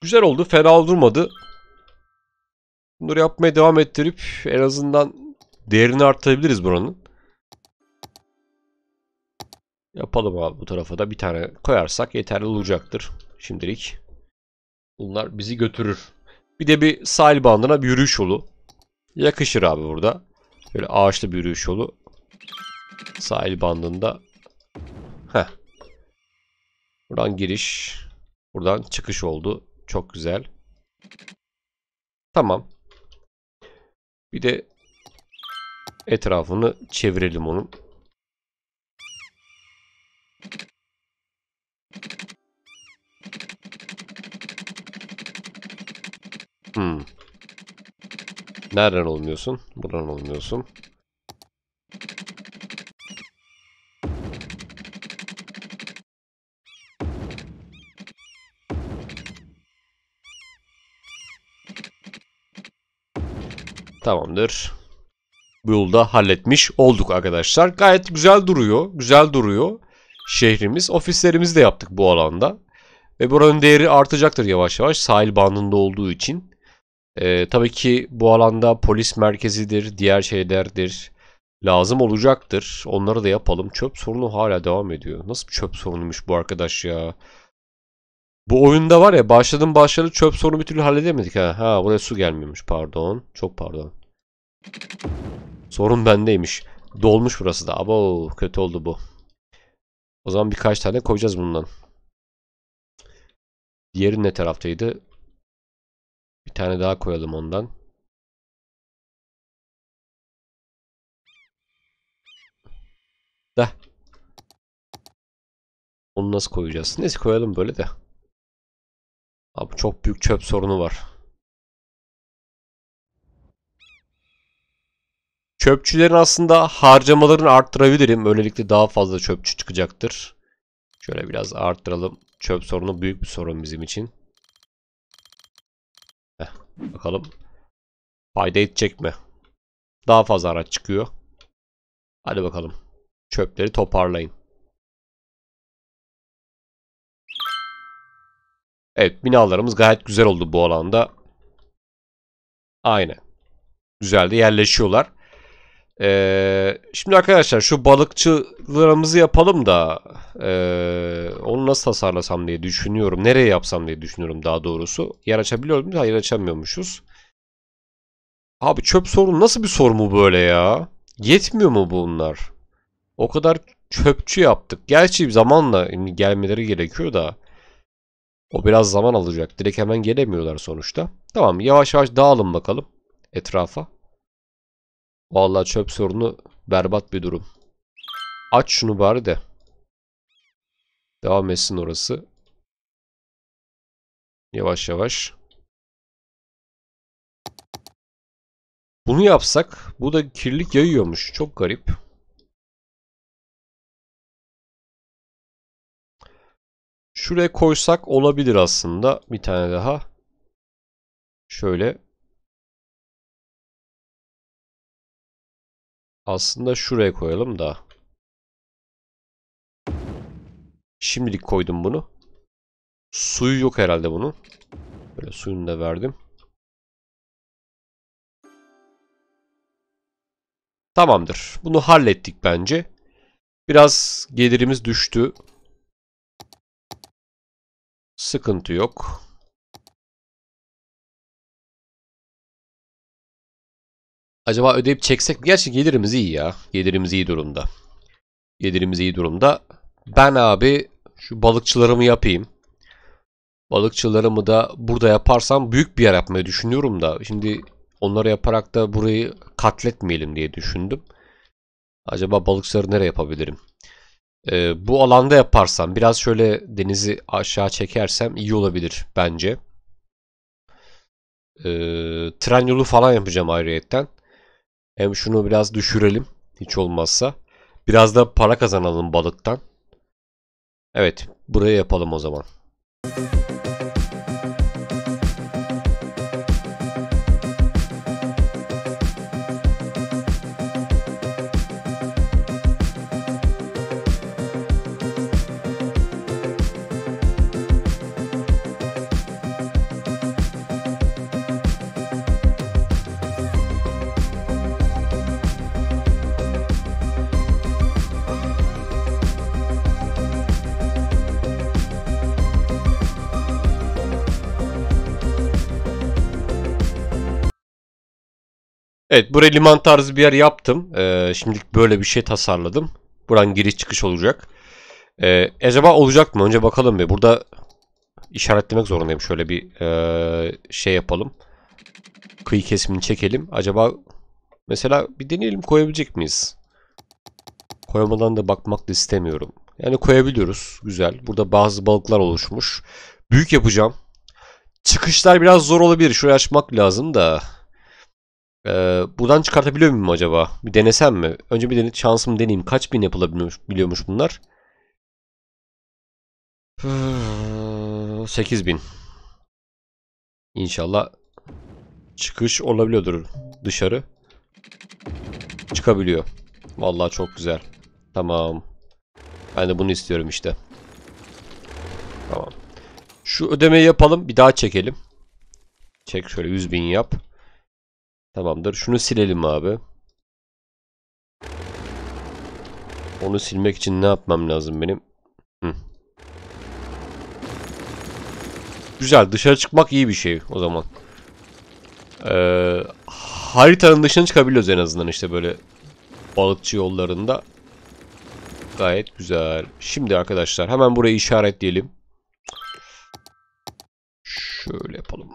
Güzel oldu. Fena durmadı. Bunları yapmaya devam ettirip en azından değerini arttırabiliriz buranın. Yapalım abi bu tarafa da bir tane koyarsak yeterli olacaktır şimdilik. Bunlar bizi götürür. Bir de bir sahil bandına bir yürüyüş yolu. Yakışır abi burada. Böyle ağaçlı bir yürüyüş yolu. Sahil bandında. Heh. Buradan giriş. Buradan çıkış oldu. Çok güzel. Tamam. Bir de etrafını çevirelim onun. Hmm. Nereden olmuyorsun? Buradan olmuyorsun. Tamamdır. Bu yolda halletmiş olduk arkadaşlar. Gayet güzel duruyor. Güzel duruyor şehrimiz. Ofislerimizi de yaptık bu alanda. Ve buranın değeri artacaktır yavaş yavaş sahil bandında olduğu için. E, tabii ki bu alanda polis merkezidir, diğer şeylerdir. Lazım olacaktır. Onları da yapalım. Çöp sorunu hala devam ediyor. Nasıl bir çöp sorunuymuş bu arkadaş ya? Bu oyunda var ya başladım başladı çöp sorunu bir türlü halledemedik ha. Ha buraya su gelmiyormuş pardon. Çok pardon. Sorun bendeymiş. Dolmuş burası da. Abo kötü oldu bu. O zaman birkaç tane koyacağız bundan. Diğeri ne taraftaydı? Bir tane daha koyalım ondan. Da. Onu nasıl koyacağız? Neyse koyalım böyle de. Abi çok büyük çöp sorunu var. Çöpçülerin aslında harcamalarını arttırabilirim. öylelikle daha fazla çöpçü çıkacaktır. Şöyle biraz arttıralım. Çöp sorunu büyük bir sorun bizim için. Heh, bakalım. Fayda edecek mi? Daha fazla araç çıkıyor. Hadi bakalım. Çöpleri toparlayın. Evet binalarımız gayet güzel oldu bu alanda. Aynen. Güzel de yerleşiyorlar. Ee, şimdi arkadaşlar şu balıkçılarımızı yapalım da e, onu nasıl tasarlasam diye düşünüyorum. Nereye yapsam diye düşünüyorum daha doğrusu. Yer açabiliyor muyuz? Hayır açamıyormuşuz. Abi çöp sorunu nasıl bir soru mu böyle ya? Yetmiyor mu bunlar? O kadar çöpçü yaptık. Gerçi zamanla gelmeleri gerekiyor da. O biraz zaman alacak. Direkt hemen gelemiyorlar sonuçta. Tamam yavaş yavaş dağılın bakalım etrafa. Vallahi çöp sorunu berbat bir durum. Aç şunu bari de. Devam etsin orası. Yavaş yavaş. Bunu yapsak bu da kirlilik yayıyormuş. Çok garip. Şuraya koysak olabilir aslında. Bir tane daha. Şöyle. Aslında şuraya koyalım da. Şimdilik koydum bunu. Suyu yok herhalde bunun. Böyle suyunu da verdim. Tamamdır. Bunu hallettik bence. Biraz gelirimiz düştü. Sıkıntı yok. Acaba ödeyip çeksek mi? Gerçi gelirimiz iyi ya. Gelirimiz iyi durumda. Gelirimiz iyi durumda. Ben abi şu balıkçılarımı yapayım. Balıkçılarımı da burada yaparsam büyük bir yer yapmayı düşünüyorum da. Şimdi onları yaparak da burayı katletmeyelim diye düşündüm. Acaba balıkçıları nereye yapabilirim? Ee, bu alanda yaparsam biraz şöyle denizi aşağı çekersem iyi olabilir bence. Ee, tren yolu falan yapacağım ayrıyetten. Hem şunu biraz düşürelim hiç olmazsa. Biraz da para kazanalım balıktan. Evet buraya yapalım o zaman. Müzik Evet buraya liman tarzı bir yer yaptım. Ee, şimdilik böyle bir şey tasarladım. Buran giriş çıkış olacak. Ee, acaba olacak mı? Önce bakalım bir. Burada işaretlemek zorundayım. Şöyle bir e, şey yapalım. Kıyı kesimini çekelim. Acaba mesela bir deneyelim koyabilecek miyiz? Koyamadan da bakmak da istemiyorum. Yani koyabiliyoruz. Güzel. Burada bazı balıklar oluşmuş. Büyük yapacağım. Çıkışlar biraz zor olabilir. Şurayı açmak lazım da. Ee, buradan çıkartabiliyor muyum acaba? Bir denesem mi? Önce bir dene şansımı deneyeyim. Kaç bin yapılabiliyormuş biliyormuş bunlar? Ee, bin. İnşallah çıkış olabiliyordur dışarı. Çıkabiliyor. Vallahi çok güzel. Tamam. Ben de bunu istiyorum işte. Tamam. Şu ödemeyi yapalım. Bir daha çekelim. Çek şöyle 100 bin yap. Tamamdır. Şunu silelim abi. Onu silmek için ne yapmam lazım benim? Hı. Güzel. Dışarı çıkmak iyi bir şey o zaman. Ee, haritanın dışına çıkabiliyoruz en azından işte böyle balıkçı yollarında. Gayet güzel. Şimdi arkadaşlar hemen burayı işaretleyelim. Şöyle yapalım.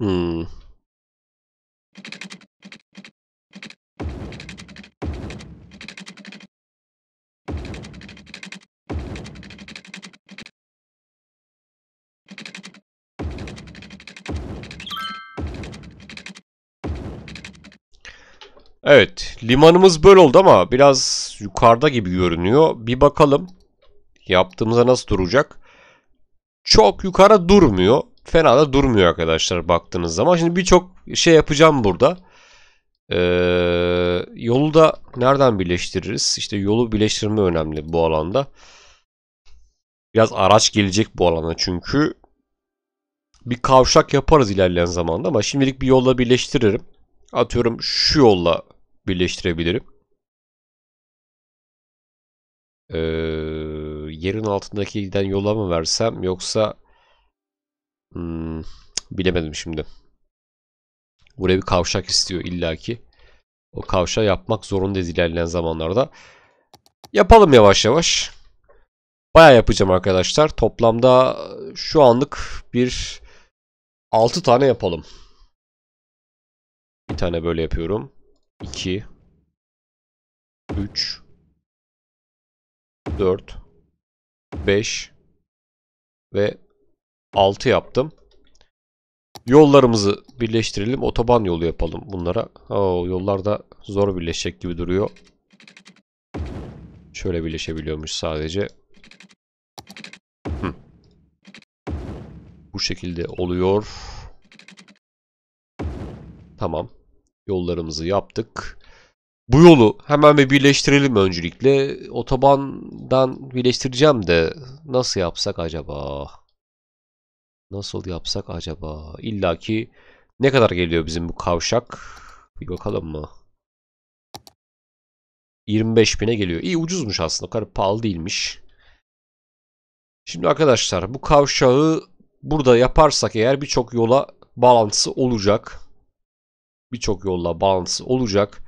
Hmm. Evet, limanımız böyle oldu ama biraz yukarıda gibi görünüyor. Bir bakalım yaptığımızda nasıl duracak. Çok yukarı durmuyor fena da durmuyor arkadaşlar baktığınız zaman. Şimdi birçok şey yapacağım burada. Ee, yolu da nereden birleştiririz? İşte yolu birleştirme önemli bu alanda. Biraz araç gelecek bu alana çünkü. Bir kavşak yaparız ilerleyen zamanda ama şimdilik bir yolla birleştiririm. Atıyorum şu yolla birleştirebilirim. Ee, yerin altındaki giden yola mı versem yoksa Hmm, bilemedim şimdi. Buraya bir kavşak istiyor illaki. O kavşağı yapmak zorundayız ilerleyen zamanlarda. Yapalım yavaş yavaş. Baya yapacağım arkadaşlar. Toplamda şu anlık bir 6 tane yapalım. Bir tane böyle yapıyorum. 2 3 4 5 ve 6 yaptım. Yollarımızı birleştirelim. Otoban yolu yapalım bunlara. Oo, yollar da zor birleşecek gibi duruyor. Şöyle birleşebiliyormuş sadece. Hı. Bu şekilde oluyor. Tamam. Yollarımızı yaptık. Bu yolu hemen bir birleştirelim öncelikle. Otobandan birleştireceğim de nasıl yapsak acaba? Nasıl yapsak acaba? İlla ki ne kadar geliyor bizim bu kavşak? Bir bakalım mı? 25 bine geliyor. İyi ucuzmuş aslında. Karı pahalı değilmiş. Şimdi arkadaşlar bu kavşağı burada yaparsak eğer birçok yola bağlantısı olacak. Birçok yolla bağlantısı olacak.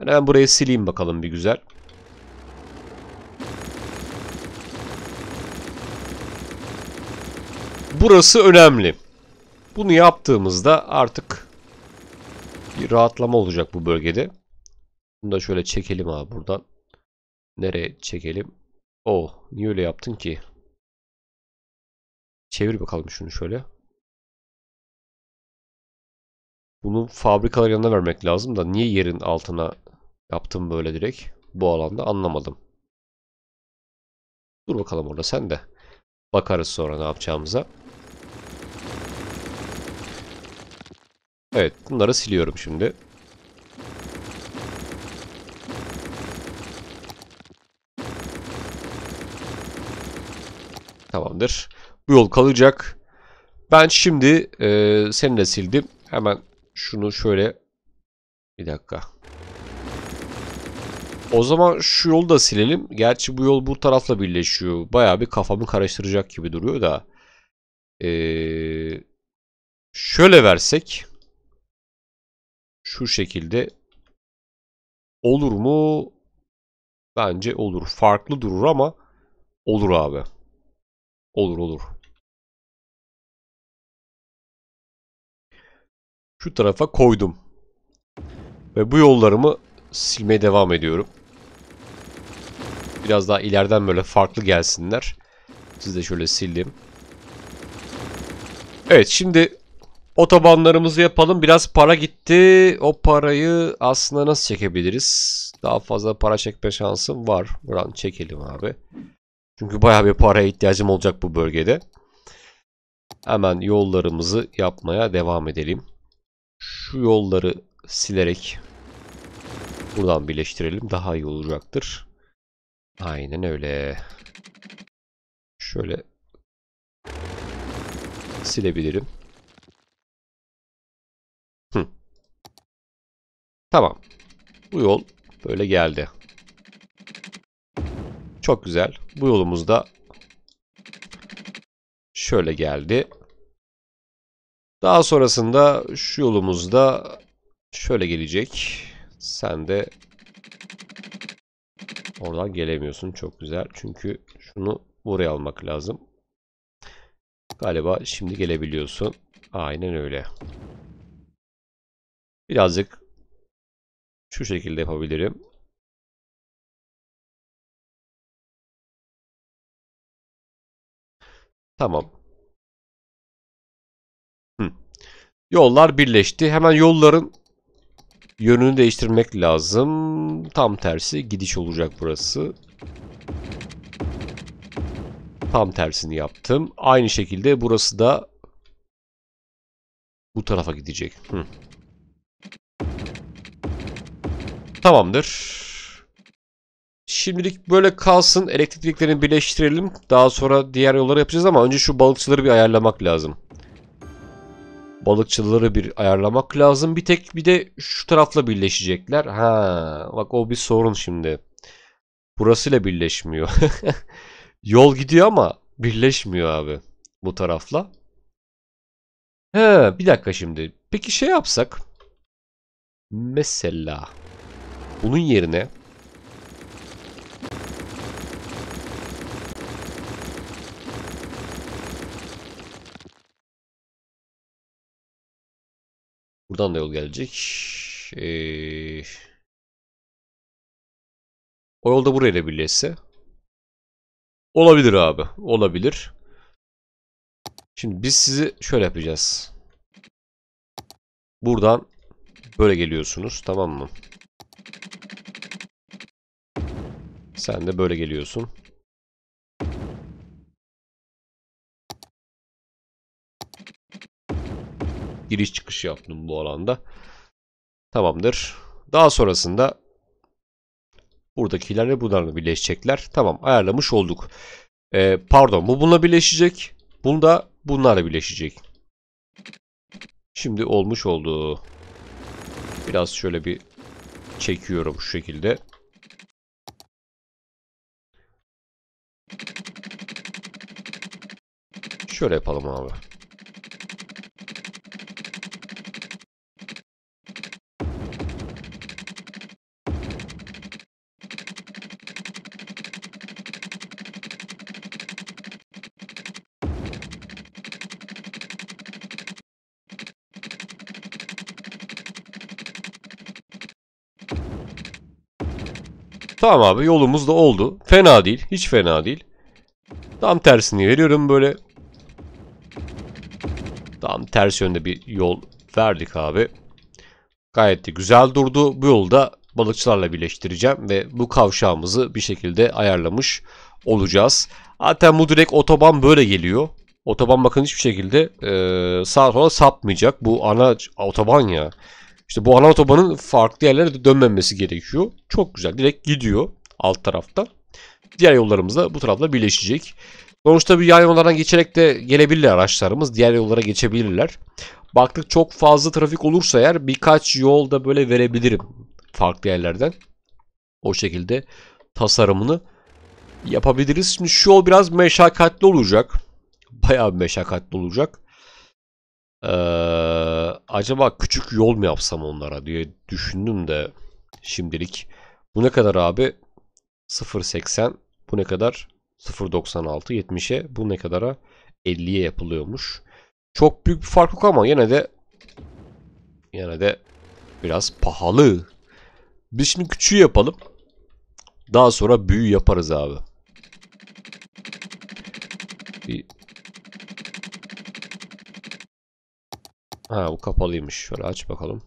Ben hemen burayı sileyim bakalım bir güzel. Burası önemli. Bunu yaptığımızda artık bir rahatlama olacak bu bölgede. Bunu da şöyle çekelim abi buradan. Nereye çekelim? Oh niye öyle yaptın ki? Çevir bakalım şunu şöyle. Bunu fabrikalar yanına vermek lazım da niye yerin altına yaptım böyle direkt bu alanda anlamadım. Dur bakalım orada sen de. Bakarız sonra ne yapacağımıza. Evet bunları siliyorum şimdi. Tamamdır. Bu yol kalacak. Ben şimdi e, seni de sildim. Hemen şunu şöyle bir dakika. O zaman şu yolu da silelim. Gerçi bu yol bu tarafla birleşiyor. Baya bir kafamı karıştıracak gibi duruyor da. Ee, şöyle versek şu şekilde olur mu? Bence olur. Farklı durur ama olur abi. Olur olur. Şu tarafa koydum. Ve bu yollarımı silmeye devam ediyorum. Biraz daha ileriden böyle farklı gelsinler. Siz de şöyle sildim. Evet şimdi Otobanlarımızı yapalım. Biraz para gitti. O parayı aslında nasıl çekebiliriz? Daha fazla para çekme şansım var. Buradan çekelim abi. Çünkü bayağı bir paraya ihtiyacım olacak bu bölgede. Hemen yollarımızı yapmaya devam edelim. Şu yolları silerek buradan birleştirelim. Daha iyi olacaktır. Aynen öyle. Şöyle silebilirim. Tamam. Bu yol böyle geldi. Çok güzel. Bu yolumuz da şöyle geldi. Daha sonrasında şu yolumuz da şöyle gelecek. Sen de oradan gelemiyorsun. Çok güzel. Çünkü şunu buraya almak lazım. Galiba şimdi gelebiliyorsun. Aynen öyle. Birazcık şu şekilde yapabilirim. Tamam. Hı. Yollar birleşti. Hemen yolların yönünü değiştirmek lazım. Tam tersi gidiş olacak burası. Tam tersini yaptım. Aynı şekilde burası da bu tarafa gidecek. Hı. Tamamdır. Şimdilik böyle kalsın. Elektriklerini birleştirelim. Daha sonra diğer yolları yapacağız ama önce şu balıkçıları bir ayarlamak lazım. Balıkçıları bir ayarlamak lazım. Bir tek bir de şu tarafla birleşecekler. Ha, bak o bir sorun şimdi. Burasıyla birleşmiyor. Yol gidiyor ama birleşmiyor abi bu tarafla. He, bir dakika şimdi. Peki şey yapsak. Mesela bunun yerine Buradan da yol gelecek. Ee, o yolda buraya birleşse. Olabilir abi. Olabilir. Şimdi biz sizi şöyle yapacağız. Buradan böyle geliyorsunuz. Tamam mı? Sen de böyle geliyorsun. Giriş çıkış yaptım bu alanda. Tamamdır. Daha sonrasında buradakiler buradakilerle bunlarla birleşecekler. Tamam ayarlamış olduk. Ee, pardon bu bununla birleşecek. Bunu da bunlarla birleşecek. Şimdi olmuş oldu. Biraz şöyle bir çekiyorum şu şekilde. Şöyle yapalım abi. Tamam abi yolumuz da oldu. Fena değil. Hiç fena değil. Tam tersini veriyorum böyle. Tam ters yönde bir yol verdik abi. Gayet de güzel durdu. Bu yolda balıkçılarla birleştireceğim ve bu kavşağımızı bir şekilde ayarlamış olacağız. Zaten bu direkt otoban böyle geliyor. Otoban bakın hiçbir şekilde e, sağa sola sapmayacak. Bu ana otoban ya. İşte bu ana otobanın farklı yerlere dönmemesi gerekiyor. Çok güzel. Direkt gidiyor alt tarafta. Diğer yollarımız da bu tarafla birleşecek. Sonuçta bir yan yollardan geçerek de gelebilirler araçlarımız. Diğer yollara geçebilirler. Baktık çok fazla trafik olursa eğer birkaç yol da böyle verebilirim. Farklı yerlerden. O şekilde tasarımını yapabiliriz. Şimdi şu yol biraz meşakkatli olacak. Bayağı meşakkatli olacak. Ee, acaba küçük yol mu yapsam onlara diye düşündüm de şimdilik. Bu ne kadar abi? 0.80 bu ne kadar? 0.96 70'e bu ne kadara? 50'ye yapılıyormuş. Çok büyük bir fark yok ama yine de yine de biraz pahalı. Biz şimdi küçüğü yapalım. Daha sonra büyü yaparız abi. Bir Ha bu kapalıymış. Şöyle aç bakalım.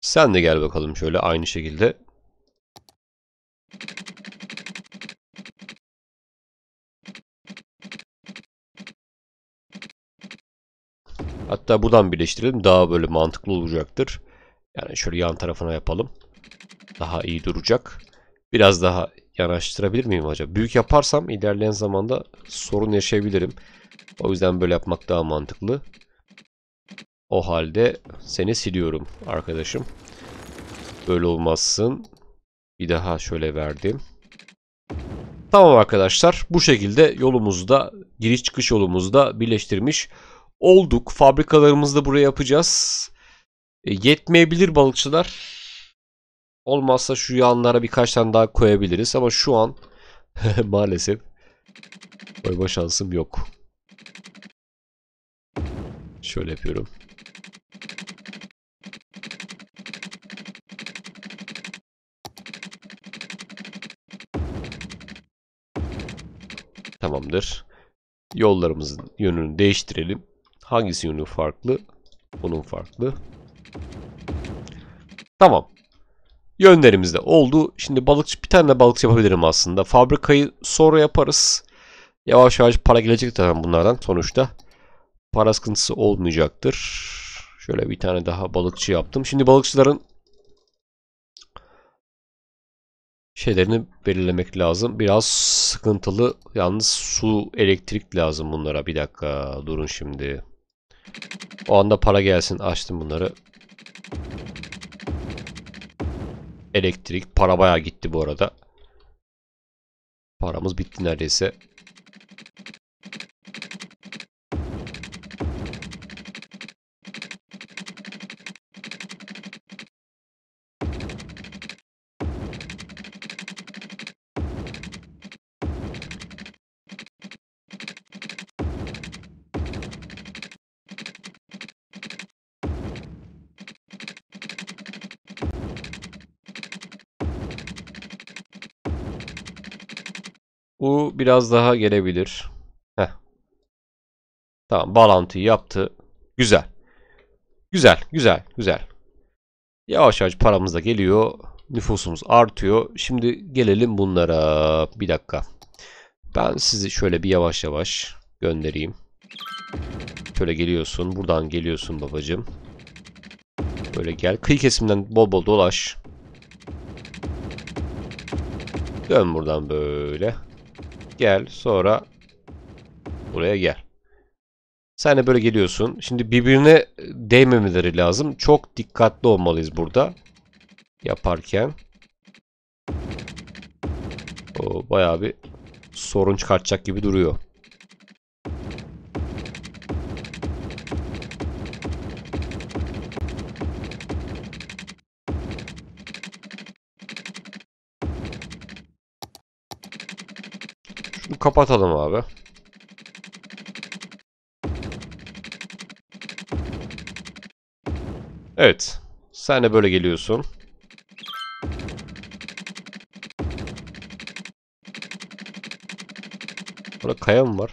Sen de gel bakalım şöyle aynı şekilde Hatta buradan birleştirelim. Daha böyle mantıklı olacaktır. Yani şöyle yan tarafına yapalım. Daha iyi duracak. Biraz daha yanaştırabilir miyim acaba? Büyük yaparsam ilerleyen zamanda sorun yaşayabilirim. O yüzden böyle yapmak daha mantıklı. O halde seni siliyorum arkadaşım. Böyle olmazsın. Bir daha şöyle verdim. Tamam arkadaşlar bu şekilde yolumuzda giriş çıkış yolumuzda birleştirmiş olduk. Fabrikalarımızı da buraya yapacağız. E, yetmeyebilir balıkçılar. Olmazsa şu yanlara birkaç tane daha koyabiliriz. Ama şu an maalesef koyma şansım yok. Şöyle yapıyorum. Tamamdır. Yollarımızın yönünü değiştirelim. Hangisi yönü farklı? Bunun farklı. Tamam. Yönlerimiz de oldu. Şimdi balıkçı bir tane balıkçı yapabilirim aslında. Fabrikayı sonra yaparız. Yavaş yavaş para gelecek zaten bunlardan sonuçta. Para sıkıntısı olmayacaktır. Şöyle bir tane daha balıkçı yaptım. Şimdi balıkçıların şeylerini belirlemek lazım. Biraz sıkıntılı. Yalnız su, elektrik lazım bunlara. Bir dakika durun şimdi. O anda para gelsin. Açtım bunları. Elektrik. Para bayağı gitti bu arada. Paramız bitti neredeyse. U biraz daha gelebilir. Heh. Tamam bağlantıyı yaptı. Güzel. Güzel, güzel, güzel. Yavaş yavaş paramız da geliyor. Nüfusumuz artıyor. Şimdi gelelim bunlara. Bir dakika. Ben sizi şöyle bir yavaş yavaş göndereyim. Şöyle geliyorsun. Buradan geliyorsun babacım. Böyle gel. Kıyı kesimden bol bol dolaş. Dön buradan böyle. Gel sonra buraya gel. Sen de böyle geliyorsun. Şimdi birbirine değmemeleri lazım. Çok dikkatli olmalıyız burada. Yaparken. O bayağı bir sorun çıkartacak gibi duruyor. kapatalım abi. Evet. Sen de böyle geliyorsun. Burada kaya mı var?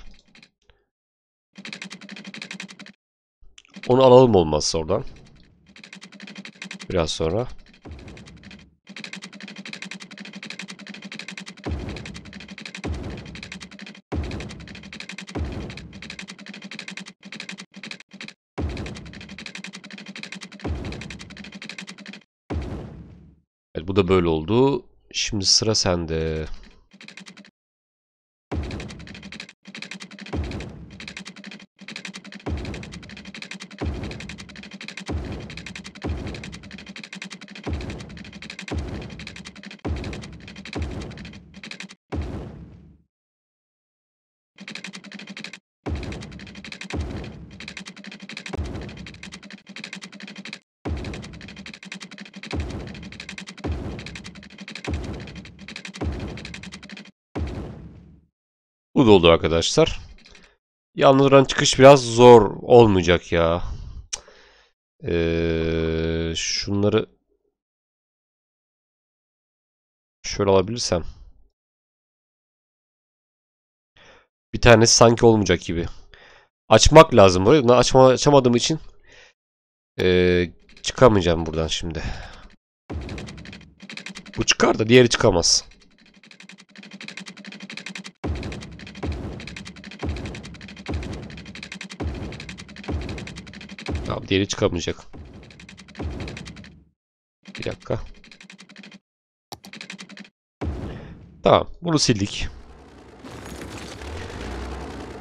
Onu alalım olmazsa oradan. Biraz sonra. böyle oldu. Şimdi sıra sende. Bu da olur arkadaşlar. Yalnızdan çıkış biraz zor olmayacak ya. Ee, şunları şöyle alabilirsem. Bir tanesi sanki olmayacak gibi. Açmak lazım burayı. Açma, açamadığım için ee, çıkamayacağım buradan şimdi. Bu çıkar da diğeri çıkamaz. Tamam diğeri çıkamayacak. Bir dakika. Tamam bunu sildik.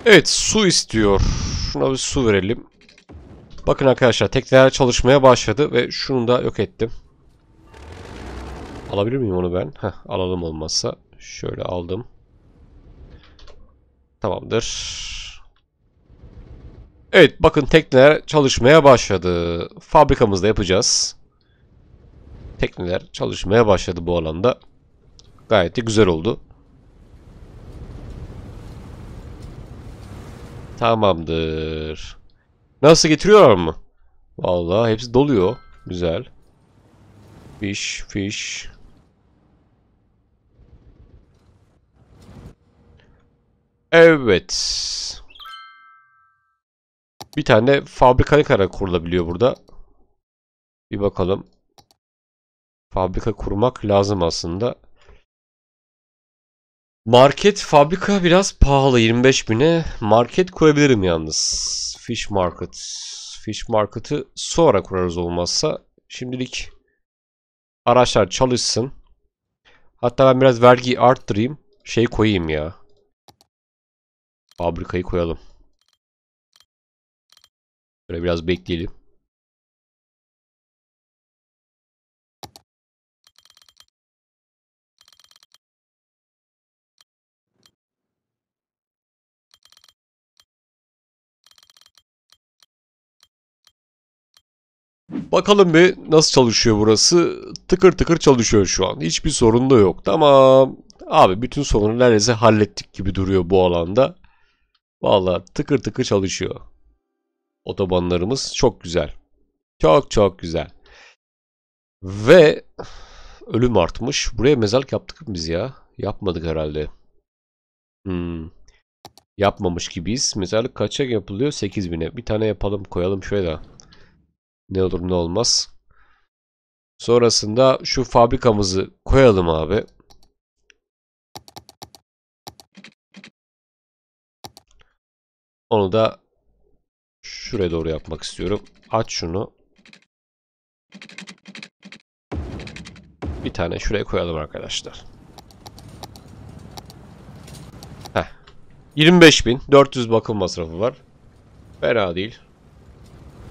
Evet su istiyor. Şuna bir su verelim. Bakın arkadaşlar tekneler çalışmaya başladı ve şunu da yok ettim. Alabilir miyim onu ben? Heh, alalım olmazsa. Şöyle aldım. Tamamdır. Evet bakın tekneler çalışmaya başladı. Fabrikamızda yapacağız. Tekneler çalışmaya başladı bu alanda. Gayet de güzel oldu. Tamamdır. Nasıl getiriyorlar mı? Vallahi hepsi doluyor. Güzel. Fish, fish. Evet. Bir tane de fabrika ne kadar kurulabiliyor burada? Bir bakalım. Fabrika kurmak lazım aslında. Market, fabrika biraz pahalı. 25 bine market kurabilirim yalnız. Fish market. Fish market'ı sonra kurarız olmazsa. Şimdilik araçlar çalışsın. Hatta ben biraz vergi arttırayım. Şey koyayım ya. Fabrikayı koyalım. Böyle biraz bekleyelim. Bakalım bir nasıl çalışıyor burası. Tıkır tıkır çalışıyor şu an. Hiçbir sorun da yok. Tamam. Abi bütün sorunları neredeyse hallettik gibi duruyor bu alanda. Vallahi tıkır tıkır çalışıyor. Otobanlarımız çok güzel. Çok çok güzel. Ve ölüm artmış. Buraya mezarlık yaptık mı biz ya? Yapmadık herhalde. Hmm. Yapmamış gibiyiz. Mezarlık kaça yapılıyor? 8000'e. Bir tane yapalım koyalım şöyle. Ne olur ne olmaz. Sonrasında şu fabrikamızı koyalım abi. Onu da şuraya doğru yapmak istiyorum. Aç şunu. Bir tane şuraya koyalım arkadaşlar. Heh. 25.400 bakım masrafı var. Fena değil.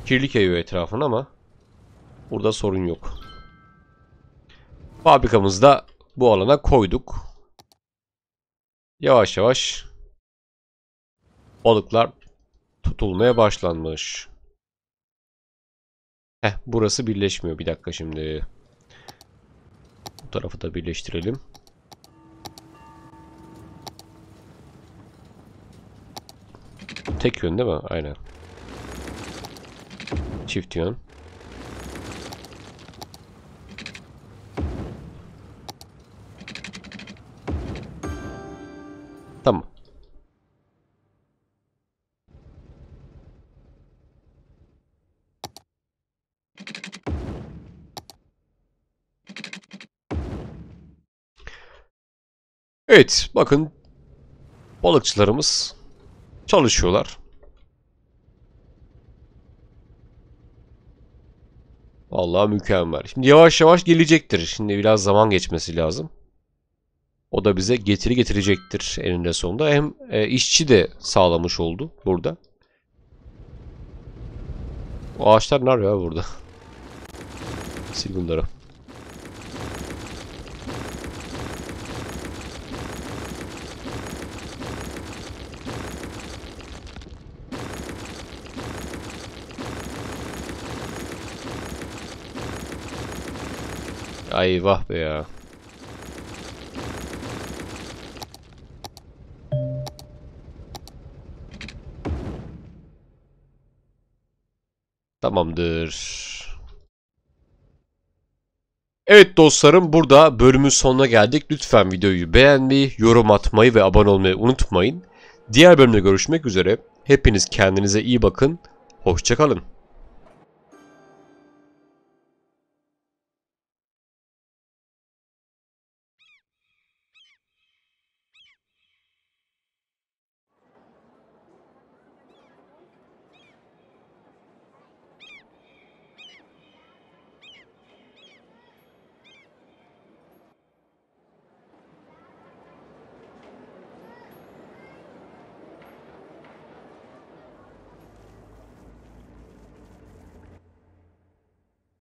Kirli evi etrafını ama burada sorun yok. Fabrikamızda bu alana koyduk. Yavaş yavaş balıklar tutulmaya başlanmış. Heh burası birleşmiyor. Bir dakika şimdi. Bu tarafı da birleştirelim. Tek yön değil mi? Aynen. Çift yön. Evet bakın balıkçılarımız çalışıyorlar. Vallahi mükemmel. Şimdi yavaş yavaş gelecektir. Şimdi biraz zaman geçmesi lazım. O da bize getiri getirecektir eninde sonunda. Hem e, işçi de sağlamış oldu burada. O ağaçlar nerede ya burada? Sil bunları. Ay vah be ya. Tamamdır. Evet dostlarım burada bölümün sonuna geldik. Lütfen videoyu beğenmeyi, yorum atmayı ve abone olmayı unutmayın. Diğer bölümde görüşmek üzere. Hepiniz kendinize iyi bakın. Hoşçakalın.